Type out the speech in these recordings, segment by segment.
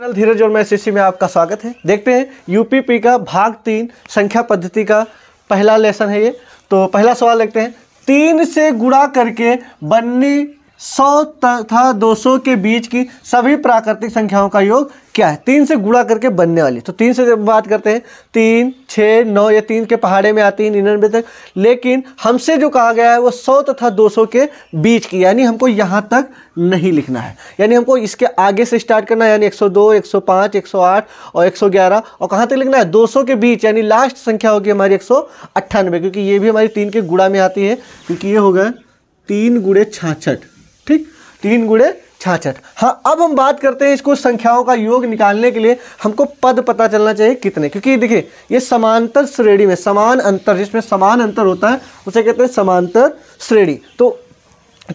channel धीरज और मैं CC में आपका स्वागत है देखते हैं यूपीपी का भाग तीन संख्या पद्धति का पहला लेसन है ये तो पहला सवाल देखते हैं तीन से गुणा करके बननी सौ तथा दो सौ के बीच की सभी प्राकृतिक संख्याओं का योग क्या है तीन से गुड़ा करके बनने वाली तो तीन से जब बात करते हैं तीन छः नौ या तीन के पहाड़े में आती है निन्यानवे तक लेकिन हमसे जो कहा गया है वो सौ तथा दो सौ के बीच की यानी हमको यहाँ तक नहीं लिखना है यानी हमको इसके आगे से स्टार्ट करना है यानी एक एक सौ सौ दो एक सौ आठ और एक सौ ग्यारह और कहाँ तक लिखना है दो सौ के बीच यानी लास्ट संख्या होगी हमारी एक सौ क्योंकि ये भी हमारी तीन के गुड़ा में आती है क्योंकि ये होगा तीन गुड़े छाछठ ठीक तीन गुड़े छाछठ हाँ अब हम बात करते हैं इसको संख्याओं का योग निकालने के लिए हमको पद पता चलना चाहिए कितने क्योंकि देखिए ये समांतर श्रेणी में समान अंतर जिसमें समान अंतर होता है उसे कहते हैं समांतर श्रेणी तो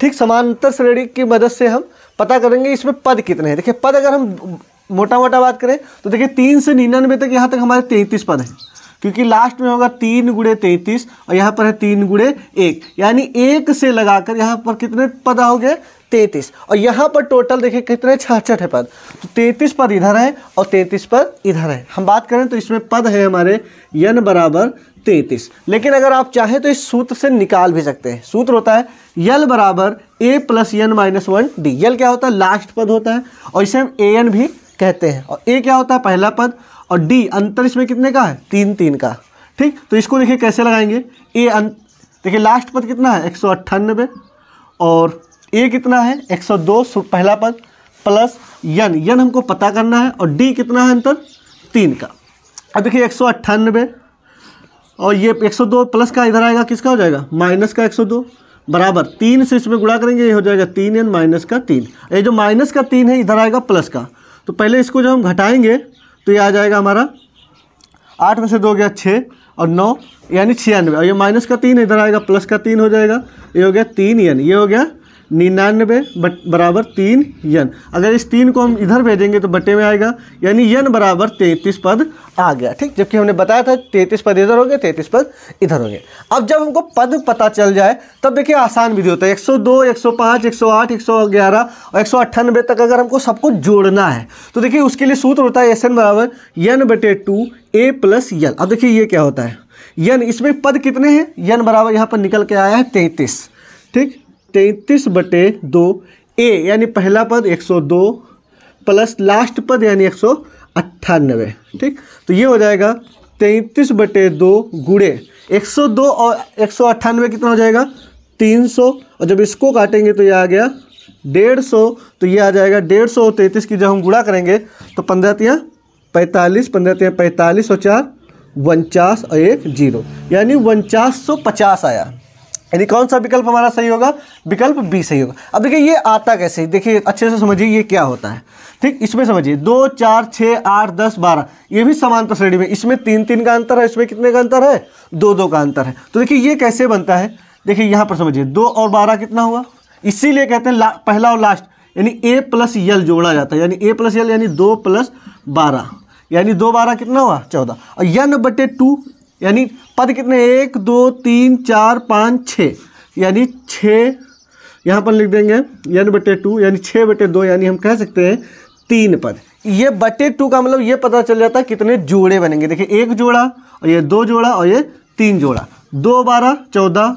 ठीक समांतर श्रेणी की मदद से हम पता करेंगे इसमें पद कितने हैं देखिए पद अगर हम मोटा मोटा बात करें तो देखिए तीन से निन्यानवे तक यहाँ तक हमारे तैंतीस पद हैं क्योंकि लास्ट में होगा तीन गुड़े तैंतीस और यहाँ पर है तीन गुड़े एक यानी एक से लगाकर यहाँ पर कितने पद हो गए तैतीस और यहाँ पर टोटल देखिए कितने छाछठ है पद तो तैतीस पद इधर है और तैतीस पद इधर है हम बात करें तो इसमें पद है हमारे यन बराबर तैतीस लेकिन अगर आप चाहें तो इस सूत्र से निकाल भी सकते हैं सूत्र होता है यल बराबर A plus N minus one D L क्या होता है लास्ट पद होता है और इसे हम ए एन भी कहते हैं और ए क्या होता है पहला पद और डी अंतर इसमें कितने का है तीन तीन का ठीक तो इसको देखिए कैसे लगाएंगे ए अंत देखिए लास्ट पद कितना है एक और ए कितना है 102 पहला पद प्लस यन यन हमको पता करना है और डी कितना है अंतर तीन का अब देखिए एक और ये 102 प्लस का इधर आएगा किसका हो जाएगा माइनस का 102 बराबर तीन से इसमें गुणा करेंगे ये हो जाएगा तीन एन माइनस का तीन ये जो माइनस का तीन है इधर आएगा प्लस का तो पहले इसको जब हम घटाएंगे तो ये आ जाएगा हमारा आठ में से दो गया छः और नौ यानी छियानवे और ये माइनस का तीन इधर आएगा प्लस का तीन हो जाएगा ये हो गया तीन यानी ये हो गया निन्यानवे बट बराबर तीन यन अगर इस तीन को हम इधर भेजेंगे तो बटे में आएगा यानी यन बराबर तैंतीस पद आ गया ठीक जबकि हमने बताया था तैंतीस पद इधर हो गए तैंतीस पद इधर हो गए अब जब हमको पद पता चल जाए तब देखिए आसान विधि होता है 102, 105, 108, 111 और एक सौ अट्ठानबे तक अगर हमको सबको जोड़ना है तो देखिए उसके लिए सूत्र होता है एस एन बराबर यन बटे टू ए प्लस यन अब देखिए ये क्या होता है यन इसमें पद कितने हैं यन बराबर यहाँ पर निकल के आया है तैंतीस ठीक तैंतीस बटे दो ए यानी पहला पद 102 प्लस लास्ट पद यानी एक सौ अट्ठानबे ठीक तो ये हो जाएगा तैंतीस बटे दो गुड़े एक सौ दो और एक सौ अट्ठानवे कितना हो जाएगा तीन सौ और जब इसको काटेंगे तो ये आ गया डेढ़ सौ तो ये आ जाएगा डेढ़ सौ और तैंतीस की जब हम गुड़ा करेंगे तो पंद्रह तिया पैंतालीस पंद्रह तिया पैंतालीस और चार उनचास और एक जीरो यानी उनचास सौ पचास आया यानी कौन सा विकल्प हमारा सही होगा विकल्प बी सही होगा अब देखिए ये आता कैसे देखिए अच्छे से समझिए ये क्या होता है ठीक इसमें समझिए दो चार छः आठ दस बारह ये भी समांतर तो श्रेणी में इसमें तीन तीन का अंतर है इसमें कितने का अंतर है दो दो का अंतर है तो देखिए ये कैसे बनता है देखिए यहाँ पर समझिए दो और बारह कितना हुआ इसीलिए कहते हैं पहला और लास्ट यानी ए प्लस यल जोड़ा जाता है यानी ए प्लस यल यानी दो प्लस बारह यानी दो बारह कितना हुआ चौदह और यन बटे टू यानी पद कितने एक दो तीन चार पाँच छः यानी छः यहाँ पर लिख देंगे एन बटे टू यानी छः बटे दो यानी हम कह सकते हैं तीन पद ये बटे टू का मतलब ये पता चल जाता है कितने जोड़े बनेंगे देखिए एक जोड़ा और ये दो जोड़ा और ये तीन जोड़ा दो बारह चौदह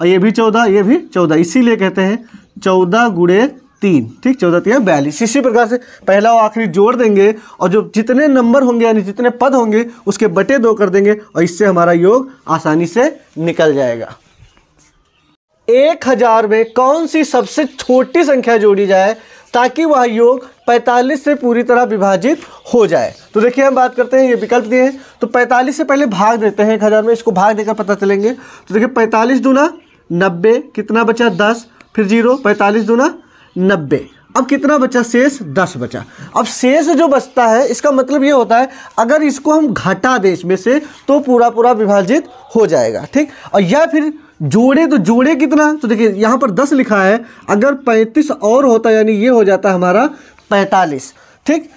और ये भी चौदह ये भी चौदह इसीलिए कहते हैं चौदह गुड़े तीन ठीक चौदह तीन बयालीस इसी प्रकार से पहला और आखिरी जोड़ देंगे और जो जितने नंबर होंगे यानी जितने पद होंगे उसके बटे दो कर देंगे और इससे हमारा योग आसानी से निकल जाएगा एक हजार में कौन सी सबसे छोटी संख्या जोड़ी जाए ताकि वह योग 45 से पूरी तरह विभाजित हो जाए तो देखिए हम बात करते हैं ये विकल्प दिए हैं तो 45 से पहले भाग देते हैं एक हज़ार में इसको भाग देकर पता चलेंगे तो देखिए 45 दूना नब्बे कितना बचा 10 फिर जीरो 45 दूना नब्बे अब कितना बचा शेष दस बचा अब शेष जो बचता है इसका मतलब ये होता है अगर इसको हम घटा दें इसमें से तो पूरा पूरा विभाजित हो जाएगा ठीक और या फिर जोड़े तो जोड़े कितना तो देखिए यहाँ पर दस लिखा है अगर पैंतीस और होता यानी ये हो जाता हमारा पैंतालीस ठीक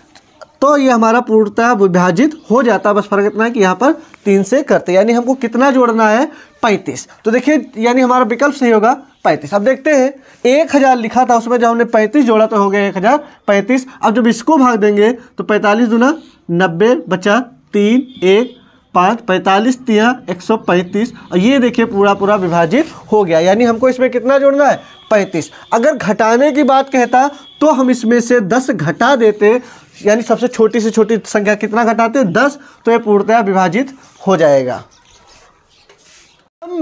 तो ये हमारा पूर्णतः विभाजित हो जाता है बस फर्क इतना है कि यहाँ पर तीन से करते यानी हमको कितना जोड़ना है पैंतीस तो देखिए यानी हमारा विकल्प सही होगा पैंतीस अब देखते हैं एक हज़ार लिखा था उसमें जब हमने पैंतीस जोड़ा तो हो गया एक हज़ार पैंतीस अब जब इसको भाग देंगे तो पैंतालीस दुना नब्बे बचा तीन एक पाँच पैंतालीस तिया एक सौ पैंतीस और ये देखिए पूरा पूरा विभाजित हो गया यानी हमको इसमें कितना जोड़ना है पैंतीस अगर घटाने की बात कहता तो हम इसमें से दस घटा देते यानी सबसे छोटी से छोटी संख्या कितना घटाते हैं दस तो यह पूर्णतया विभाजित हो जाएगा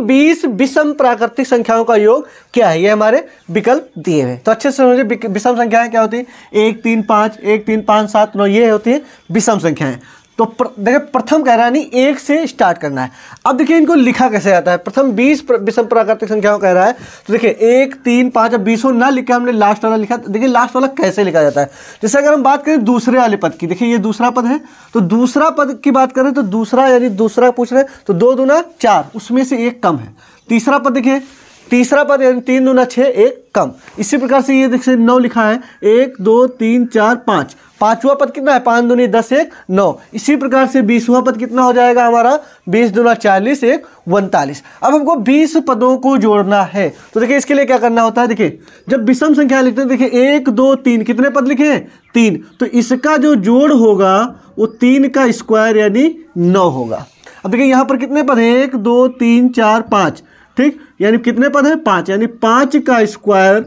बीस विषम प्राकृतिक संख्याओं का योग क्या है ये हमारे विकल्प दिए हुए तो अच्छे से समझे विषम संख्याएं क्या होती है एक तीन पाँच एक तीन पाँच सात नौ ये होती है विषम संख्याएं तो प्र, देखिए प्रथम कह रहा है नहीं एक से स्टार्ट करना है अब देखिए इनको लिखा कैसे जाता है प्रथम बीस प्राकृतिक संख्याओं कह रहा है तो देखिए एक तीन पाँच और बीसों ना लिखा हमने लास्ट वाला लिखा तो देखिए लास्ट वाला कैसे लिखा जाता है जैसे अगर हम बात करें दूसरे वाले पद की देखिए ये दूसरा पद है तो दूसरा पद की बात करें तो दूसरा यानी दूसरा पूछ रहे हैं तो दो दूना चार उसमें से एक कम है तीसरा पद देखिए तीसरा पद यानी तीन दूना छः एक कम इसी प्रकार से ये देखिए नौ लिखा है एक दो तीन चार पाँच पांचवा पद कितना है पाँच दूनी दस एक नौ इसी प्रकार से बीसवा पद कितना हो जाएगा हमारा बीस दूना चालीस एक उनतालीस अब हमको बीस पदों को जोड़ना है तो देखिए इसके लिए क्या करना होता है देखिए जब विषम संख्या लिखते हैं देखिए एक दो तीन कितने पद लिखे हैं तीन तो इसका जो जोड़ होगा वो तीन का स्क्वायर यानी नौ होगा अब देखिए यहाँ पर कितने पद हैं एक दो तीन चार पाँच ठीक यानी कितने पद हैं पाँच यानी पाँच का स्क्वायर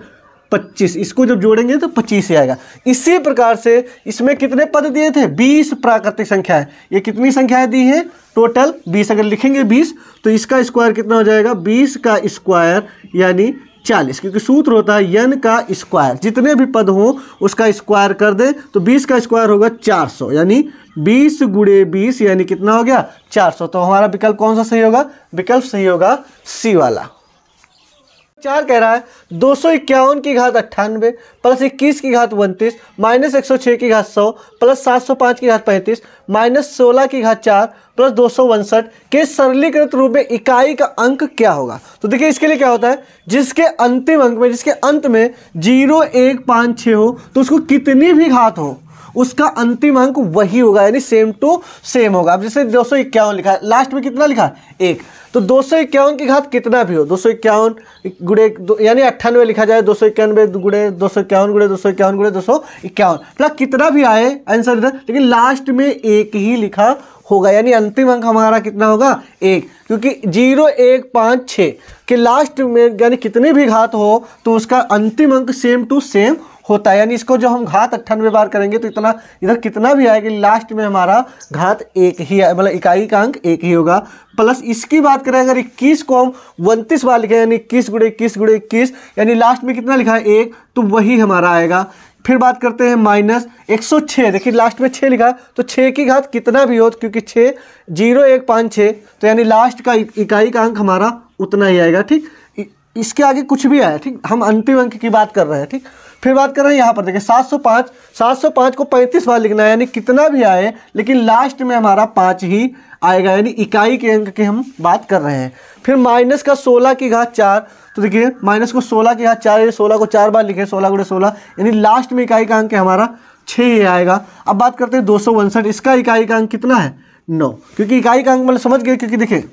पच्चीस इसको जब जोड़ेंगे तो पच्चीस ही आएगा इसी प्रकार से इसमें कितने पद दिए थे बीस प्राकृतिक संख्याएं ये कितनी संख्याएं दी हैं टोटल बीस अगर लिखेंगे बीस तो इसका स्क्वायर कितना हो जाएगा बीस का स्क्वायर यानी चालीस क्योंकि सूत्र होता है यन का स्क्वायर जितने भी पद हों उसका स्क्वायर कर दें तो बीस का स्क्वायर होगा चार सौ यानी बीस गुड़े बीस यानी कितना हो गया चार सौ तो हमारा विकल्प कौन सा सही होगा विकल्प सही होगा सी वाला चार कह रहा है दो सौ इक्यावन की घात अट्ठानवे प्लस इक्कीस की घात उनतीस माइनस एक सौ छः की घात सौ प्लस सात सौ पाँच की घात पैंतीस माइनस सोलह की घात चार प्लस दो सौ उनसठ के सरलीकृत रूप में इकाई का अंक क्या होगा तो देखिए इसके लिए क्या होता है जिसके अंतिम अंक में जिसके अंत में जीरो एक पाँच छः हो तो उसको कितनी भी घात हो उसका अंतिम अंक वही होगा यानी सेम टू सेम होगा अब जैसे दो सौ लिखा है लास्ट में कितना लिखा एक तो दो सौ की घात कितना भी हो दो सौ इक्यावन गुड़े यानी अट्ठानवे लिखा जाए दो सौ इक्यानवे गुड़े दो सौ इक्यावन गुड़े दो सौ इक्यावन गुड़े दो सौ इक्यावन प्लस मतलब कितना भी आए आंसर इधर लेकिन लास्ट में एक ही लिखा होगा यानी अंतिम अंक हमारा कितना होगा एक क्योंकि जीरो एक पाँच छः के लास्ट में यानी कितने भी घात हो तो उसका अंतिम अंक सेम टू सेम होता है यानी इसको जो हम घात अट्ठानवे बार करेंगे तो इतना इधर कितना भी आएगा लास्ट में हमारा घात एक ही मतलब इकाई का अंक एक ही होगा प्लस इसकी बात करें अगर इक्कीस को हम उनतीस बार लिखें यानी इक्कीस गुड़े इक्कीस गुड़े इक्कीस यानी लास्ट में कितना लिखा है एक तो वही हमारा आएगा फिर बात करते हैं माइनस एक सौ छः देखिए लास्ट में छः लिखा तो छः की घात कितना भी हो क्योंकि छः जीरो एक पाँच छः तो यानी लास्ट का इकाई का अंक हमारा उतना ही आएगा ठीक इसके आगे कुछ भी आया ठीक हम अंतिम अंक की बात कर रहे हैं ठीक फिर बात कर रहे हैं यहाँ पर देखिए 705 705 को 35 बार लिखना है यानी कितना भी आए लेकिन लास्ट में हमारा पाँच ही आएगा यानी इकाई के अंक की हम बात कर रहे हैं फिर माइनस का सोलह की घात चार तो देखिए माइनस को सोलह की घात चार यानी सोलह को चार बार लिखे सोलह गुड़े सोलह यानी लास्ट में इकाई का अंक हमारा छः ही आएगा अब बात करते हैं दो इसका इकाई का अंक कितना है नौ क्योंकि इकाई का अंक मतलब समझ गए क्योंकि देखिए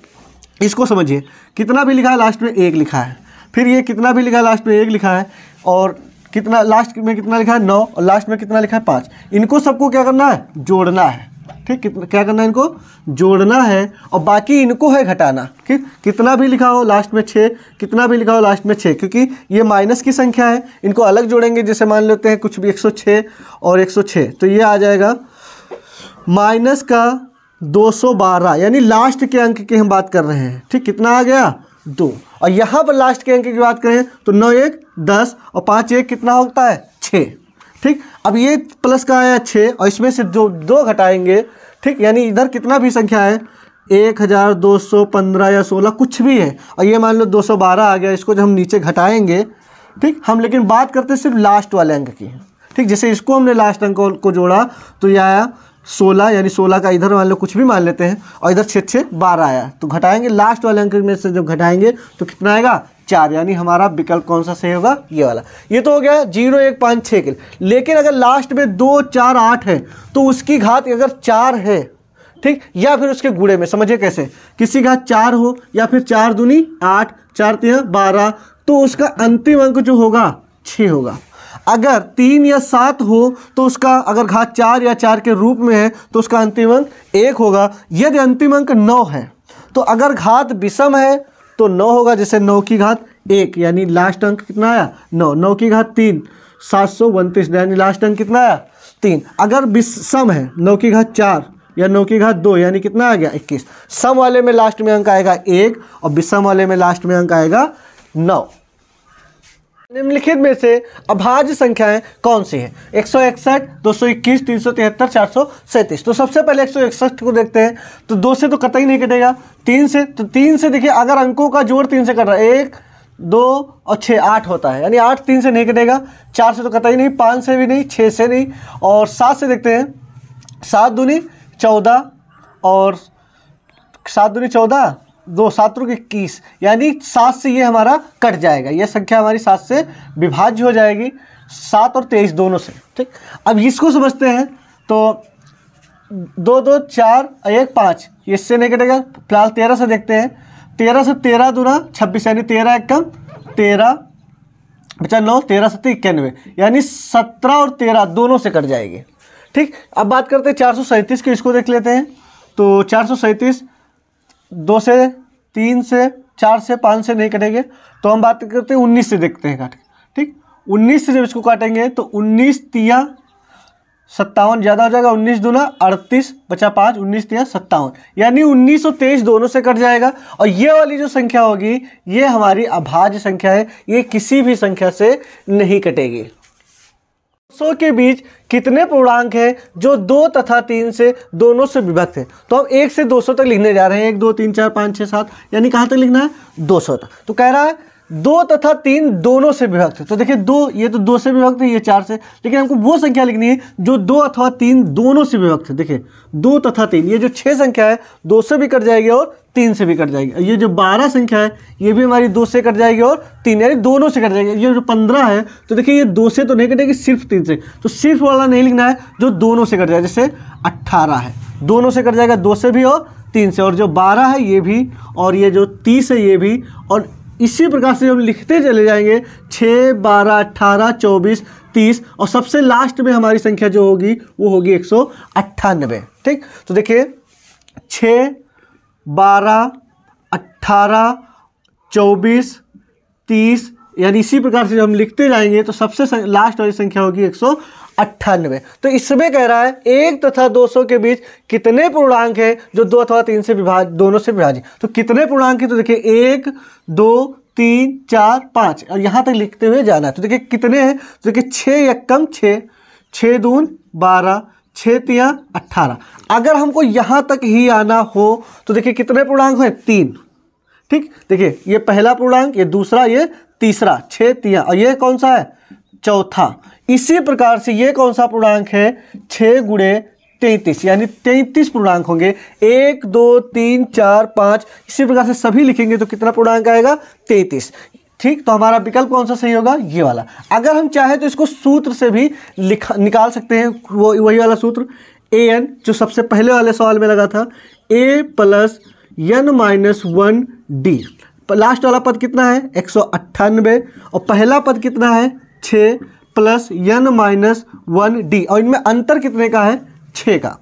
इसको समझिए कितना भी लिखा है लास्ट में एक लिखा है फिर ये कितना भी लिखा है लास्ट में एक लिखा है और कितना लास्ट में कितना लिखा है नौ और लास्ट में कितना लिखा है पाँच इनको सबको क्या करना है जोड़ना है ठीक कितना क्या करना है इनको जोड़ना है और बाकी इनको है घटाना ठीक कितना भी लिखा हो लास्ट में छः कितना भी लिखा हो लास्ट में छः क्योंकि ये माइनस की संख्या है इनको अलग जोड़ेंगे जैसे मान लेते हैं कुछ भी एक और एक तो ये आ जाएगा माइनस का 212 यानी लास्ट के अंक की हम बात कर रहे हैं ठीक कितना आ गया दो और यहाँ पर लास्ट के अंक की बात करें तो नौ एक दस और पाँच एक कितना होता है छः ठीक अब ये प्लस का आया छः और इसमें से जो दो घटाएंगे ठीक यानी इधर कितना भी संख्या है एक हज़ार दो सौ पंद्रह या सोलह कुछ भी है और ये मान लो दो सौ बारह आ गया इसको जब हम नीचे घटाएंगे ठीक हम लेकिन बात करते सिर्फ लास्ट वाले अंक की ठीक जैसे इसको हमने लास्ट अंक को जोड़ा तो यह आया सोलह यानी सोलह का इधर मान लो कुछ भी मान लेते हैं और इधर छः छः बारह आया तो घटाएंगे लास्ट वाले अंक में से जब घटाएंगे तो कितना आएगा चार यानी हमारा विकल्प कौन सा सही होगा ये वाला ये तो हो गया जीरो एक पाँच छः के लेकिन अगर लास्ट में दो चार आठ है तो उसकी घात अगर चार है ठीक या फिर उसके गुड़े में समझिए कैसे किसी घात चार हो या फिर चार दूनी आठ चार तीन बारह तो उसका अंतिम अंक जो होगा छः होगा अगर तीन या सात हो तो उसका अगर घात चार या चार के रूप में है तो उसका अंतिम अंक एक होगा यदि अंतिम अंक नौ है तो अगर घात विषम है तो नौ होगा जैसे नौ की घात एक यानी लास्ट अंक कितना आया नौ नौ की घात तीन सात सौ उनतीस यानी लास्ट अंक कितना आया तीन अगर विषम है नौ की घात चार या नौ की घात दो यानी कितना आ गया इक्कीस सम वाले में लास्ट में अंक आएगा एक और विषम वाले में लास्ट में अंक आएगा नौ निम्नलिखित में से अभाज्य संख्याएं कौन सी हैं एक सौ इकसठ दो सौ इक्कीस तीन सौ तिहत्तर चार सौ सैंतीस तो सबसे पहले एक सौ इकसठ को देखते हैं तो दो से तो कतई नहीं कटेगा तीन से तो तीन से देखिए अगर अंकों का जोड़ तीन से कट रहा है एक दो और छः आठ होता है यानी आठ तीन से नहीं कटेगा चार से तो कतई नहीं पाँच से भी नहीं छः से नहीं और सात से देखते हैं सात दूनी चौदह और सात दूनी चौदह दो सात रुक इक्कीस यानी सात से ये हमारा कट जाएगा ये संख्या हमारी सात से विभाज्य हो जाएगी सात और तेईस दोनों से ठीक अब इसको समझते हैं तो दो दो चार एक पाँच इससे नहीं कटेगा फिलहाल तेरह से देखते हैं तेरह से तेरह दूना छब्बीस यानी तेरह एक कम तेरह पचानवे तेरह सत्तर तो इक्यानवे यानी सत्रह और तेरह दोनों से कट जाएगी ठीक अब बात करते हैं चार सौ सैंतीस के इसको देख लेते हैं तो चार सौ सैंतीस दो से तीन से चार से पाँच से नहीं कटेंगे तो हम बात करते हैं उन्नीस से देखते हैं काट ठीक उन्नीस से जब इसको काटेंगे तो उन्नीस तिया सत्तावन ज़्यादा हो जाएगा उन्नीस दूना अड़तीस बचा पाँच उन्नीस तिया सत्तावन यानी उन्नीस और तेईस दोनों से कट जाएगा और ये वाली जो संख्या होगी ये हमारी अभाज्य संख्या है ये किसी भी संख्या से नहीं कटेगी सौ के बीच कितने पूर्णांक हैं जो दो तथा तीन से दोनों से विभक्त हैं तो हम एक से दो सौ तक लिखने जा रहे हैं एक दो तीन चार पाँच छः सात यानी कहाँ तक लिखना है दो सौ तक तो कह रहा है दो तथा तीन दोनों से विभक्त है तो देखिए दो ये तो दो से विभक्त है ये चार से लेकिन हमको वो संख्या लिखनी है जो दो अथवा तीन दोनों से विभक्त है देखिए दो तथा तीन ये जो छह संख्या है दो से भी कट जाएगी और तीन से भी कट जाएगी ये जो बारह संख्या है ये भी हमारी दो से कट जाएगी और तीन यानी दोनों से कट जाएगी ये जो पंद्रह है तो देखिए ये दो से तो नहीं कटेगी सिर्फ तीन से तो सिर्फ वाला नहीं लिखना है जो दोनों से कट जाएगा जैसे अट्ठारह है दोनों से कट जाएगा दो से भी और तीन से और जो बारह है ये भी और ये जो तीस है ये भी और इसी प्रकार से हम लिखते चले जाएंगे छः बारह अट्ठारह चौबीस तीस और सबसे लास्ट में हमारी संख्या जो होगी वो होगी एक ठीक तो देखिए छः बारह अट्ठारह चौबीस तीस यानी इसी प्रकार से जब हम लिखते जाएंगे तो सबसे लास्ट वाली संख्या होगी एक सौ अट्ठानवे तो इसमें कह रहा है एक तथा दो सौ के बीच कितने पूर्णांक हैं जो दो अथवा तीन से विभाज दोनों से विभाजित तो कितने पूर्णांक हैं तो देखिए एक दो तीन चार पाँच और यहाँ तक लिखते हुए जाना है तो देखिए कितने हैं तो देखिए छः एक कम छः छः दून बारह छः तिया अट्ठारह अगर हमको यहाँ तक ही आना हो तो देखिए कितने पूर्णांक हैं तीन ठीक देखिए ये पहला पूर्णांक ये दूसरा ये तीसरा छः तिया और ये कौन सा है चौथा इसी प्रकार से ये कौन सा पूर्णांक है छः गुणे तैंतीस यानी तैंतीस पूर्णांक होंगे एक दो तीन चार पाँच इसी प्रकार से सभी लिखेंगे तो कितना पूर्णांक आएगा तैंतीस ठीक तो हमारा विकल्प कौन सा सही होगा ये वाला अगर हम चाहें तो इसको सूत्र से भी लिखा निकाल सकते हैं वो वही वाला सूत्र ए एन जो सबसे पहले वाले सवाल में लगा था A plus N minus one D last वाला पद कितना है एक सौ अट्ठानबे और पहला पद कितना है छः plus N minus one D और इनमें अंतर कितने का है छः का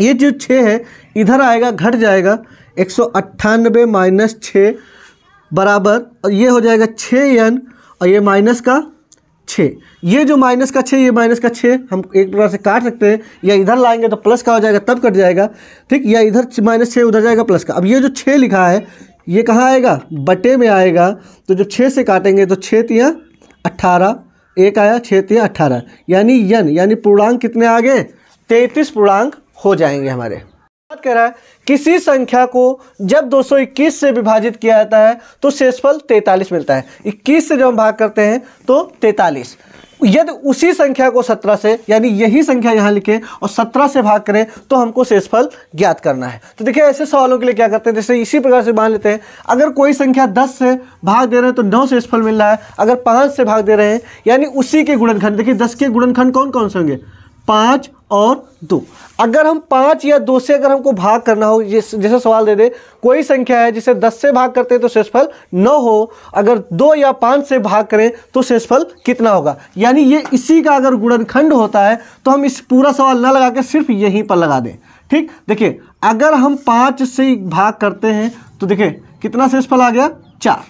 ये जो छः है इधर आएगा घट जाएगा एक सौ अट्ठानबे माइनस छः बराबर और ये हो जाएगा छः एन और ये माइनस का छः ये जो माइनस का छः ये माइनस का छः हम एक प्रकार से काट सकते हैं या इधर लाएंगे तो प्लस का हो जाएगा तब कट जाएगा ठीक या इधर माइनस छः उधर जाएगा प्लस का अब ये जो छः लिखा है ये कहाँ आएगा बटे में आएगा तो जब छः से काटेंगे तो छः तिया अट्ठारह एक आया छः तिया अट्ठारह यानी यन यानी पूर्णांक कितने आ गए तैंतीस पूर्णांक हो जाएंगे हमारे बात कह रहा है किसी संख्या को जब 221 से विभाजित किया जाता है तो शेषफल 43 मिलता है 21 से जब हम भाग करते हैं तो 43 यदि उसी संख्या को 17 से यानी यही संख्या यहाँ लिखें और 17 से भाग करें तो हमको शेषफल ज्ञात करना है तो देखिए ऐसे सवालों के लिए क्या करते हैं जैसे इसी प्रकार से मान लेते हैं अगर कोई संख्या दस से भाग दे रहे हैं तो नौ शेषफल मिल रहा है अगर पाँच से भाग दे रहे हैं यानी उसी के गुणनखंड देखिए दस के गुणनखंड कौन कौन से होंगे पाँच और दो अगर हम पाँच या दो से अगर हमको भाग करना हो जिस जैसे सवाल दे दे कोई संख्या है जिसे दस से भाग करते हैं तो शेषफल नौ हो अगर दो या पाँच से भाग करें तो शेषफल कितना होगा यानी ये इसी का अगर गुणनखंड होता है तो हम इस पूरा सवाल न लगा के सिर्फ यहीं पर लगा दें ठीक देखिए अगर हम पाँच से भाग करते हैं तो देखिए कितना शेषफल आ गया चार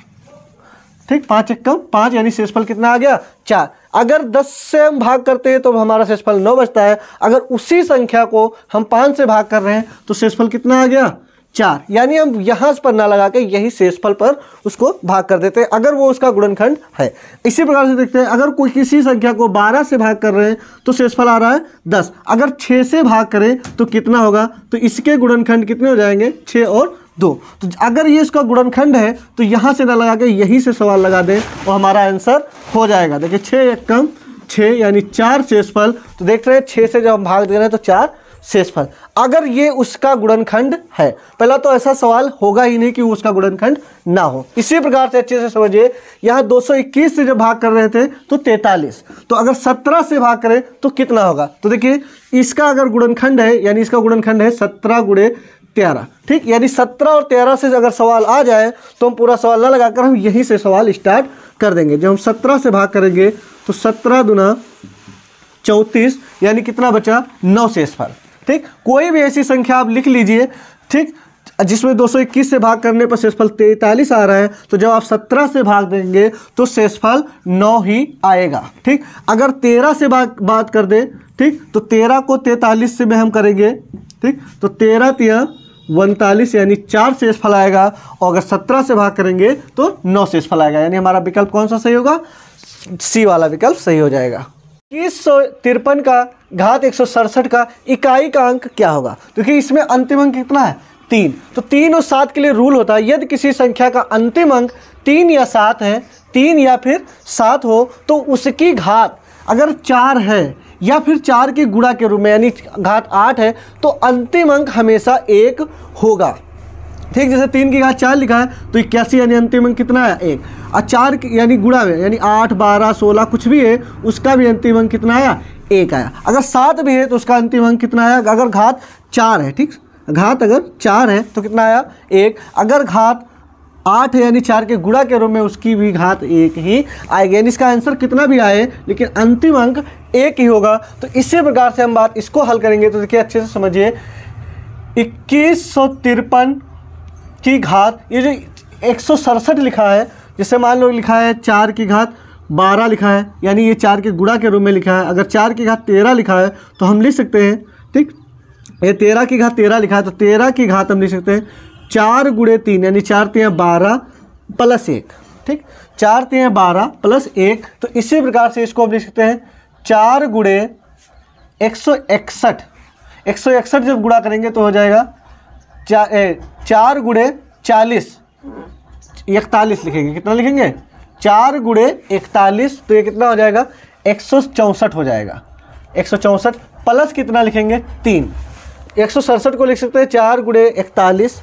ठीक पाँच एक कम पाँच यानी शेषफल कितना आ गया चार अगर दस से हम भाग करते हैं तो हमारा शेषफल नौ बचता है अगर उसी संख्या को हम पाँच से भाग कर रहे हैं तो शेषफल कितना आ गया चार यानी हम यहाँ पर ना लगा के यही शेषफल पर उसको भाग कर देते हैं अगर वो उसका गुणनखंड है इसी प्रकार से देखते हैं अगर कोई किसी संख्या को 12 से भाग कर रहे हैं तो शेषफल आ रहा है 10 अगर 6 से भाग करें तो कितना होगा तो इसके गुणनखंड कितने हो जाएंगे 6 और दो तो अगर ये इसका गुणनखंड है तो यहाँ से ना लगा के यहीं से सवाल लगा दें और हमारा आंसर हो जाएगा देखिए छः एक कम छः यानी चार शेषफल तो देख रहे हैं छः से जब हम भाग दे रहे हैं तो चार शेषफल अगर ये उसका गुणनखंड है पहला तो ऐसा सवाल होगा ही नहीं कि उसका गुणनखंड ना हो इसी प्रकार से अच्छे से समझिए यहाँ 221 से जब भाग कर रहे थे तो 43 तो अगर 17 से भाग करें तो कितना होगा तो देखिए इसका अगर गुणनखंड है यानी इसका गुणनखंड है 17 गुड़े तेरह ठीक यानी सत्रह और तेरह से अगर सवाल आ जाए तो हम पूरा सवाल ना लगाकर हम यहीं से सवाल स्टार्ट कर देंगे जब हम सत्रह से भाग करेंगे तो सत्रह दुना चौंतीस यानी कितना बचा नौ फल ठीक कोई भी ऐसी संख्या आप लिख लीजिए ठीक जिसमें 221 से भाग करने पर शेषफल तैतालीस आ रहा है तो जब आप 17 से भाग देंगे तो शेषफल 9 ही आएगा ठीक अगर 13 से भाग बात कर दे ठीक तो 13 को तैतालीस से में हम करेंगे ठीक तो 13 तिया उनतालीस यानी चार शेष फल आएगा और अगर सत्रह से भाग करेंगे तो नौ शेष फल आएगा यानी हमारा विकल्प कौन सा सही होगा सी वाला विकल्प सही हो जाएगा इक्कीस सौ तिरपन का घात एक सौ सड़सठ का इकाई का अंक क्या होगा क्योंकि तो इसमें अंतिम अंक कितना है तीन तो तीन और सात के लिए रूल होता है यदि किसी संख्या का अंतिम अंक तीन या सात है तीन या फिर सात हो तो उसकी घात अगर चार है या फिर चार के गुड़ा के रूप में यानी घात आठ है तो अंतिम अंक हमेशा एक होगा ठीक जैसे तीन की घात चार लिखा है तो इक्यासी यानी अंतिम अंक कितना है एक और चार यानी गुड़ा में यानी आठ बारह सोलह कुछ भी है उसका भी अंतिम अंक कितना आया एक आया अगर सात भी है तो उसका अंतिम अंक कितना आया अगर घात चार है ठीक घात अगर चार है तो कितना आया एक अगर घात आठ यानी चार के गुड़ा के रूप में उसकी भी घात एक ही आएगी यानी इसका आंसर कितना भी आए लेकिन अंतिम अंक एक ही होगा तो इसी प्रकार से हम बात इसको हल करेंगे तो देखिए अच्छे से समझिए इक्कीस सौ तिरपन की घात ये जो एक सौ सड़सठ लिखा है जैसे मान लो लिखा है चार की घात बारह लिखा है यानी ये चार के गुड़ा के रूप में लिखा है अगर चार की घात तेरह लिखा है तो हम लिख सकते हैं ठीक ये तेरह की घात तेरह लिखा है तो तेरह की घात हम लिख सकते हैं चार गुड़े तीन यानी चार तिया बारह प्लस एक ठीक चार तिया बारह प्लस एक तो इसी प्रकार से इसको आप लिख सकते हैं चार गुड़े एक सौ इकसठ एक सौ इकसठ जब गुड़ा करेंगे तो हो जाएगा चा, ए, चार गुड़े चालीस इकतालीस लिखेंगे कितना लिखेंगे चार गुड़े इकतालीस तो ये कितना हो जाएगा एक सौ चौंसठ हो जाएगा एक सौ चौंसठ प्लस कितना लिखेंगे तीन एक सौ सड़सठ को लिख सकते हैं चार गुड़े इकतालीस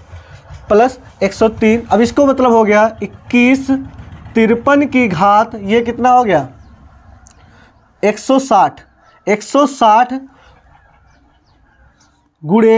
प्लस 103 अब इसको मतलब हो गया इक्कीस तिरपन की घात ये कितना हो गया 160 160 गुड़े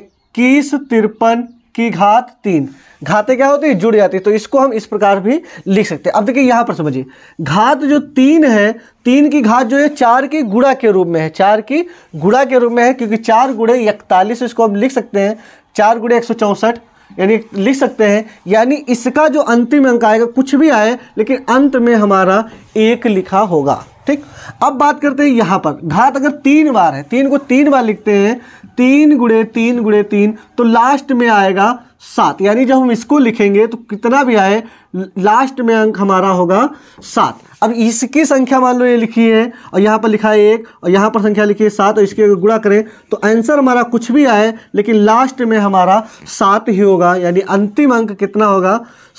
इक्कीस तिरपन की घात तीन घातें क्या होती है जुड़ जाती है तो इसको हम इस प्रकार भी लिख सकते हैं अब देखिए यहाँ पर समझिए घात जो तीन है तीन की घात जो है चार की गुड़ा के रूप में है चार की गुड़ा के रूप में है क्योंकि चार गुड़े इकतालीस इसको हम लिख सकते हैं चार गुड़े एक सौ चौंसठ यानी लिख सकते हैं यानी इसका जो अंतिम अंक आएगा कुछ भी आए लेकिन अंत में हमारा एक लिखा होगा ठीक अब बात करते हैं यहाँ पर घात अगर तीन बार है तीन को तीन बार लिखते हैं तीन गुड़े तीन गुड़े तीन तो लास्ट में आएगा सात यानी जब हम इसको लिखेंगे तो कितना भी आए लास्ट में अंक हमारा होगा सात अब इसकी संख्या मान लो ये लिखी है और यहाँ पर लिखा है एक और यहाँ पर संख्या लिखी है सात और इसके अगर गुणा करें तो आंसर हमारा कुछ भी आए लेकिन लास्ट में हमारा सात ही होगा यानी अंतिम अंक कितना होगा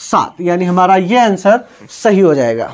सात यानी हमारा ये आंसर सही हो जाएगा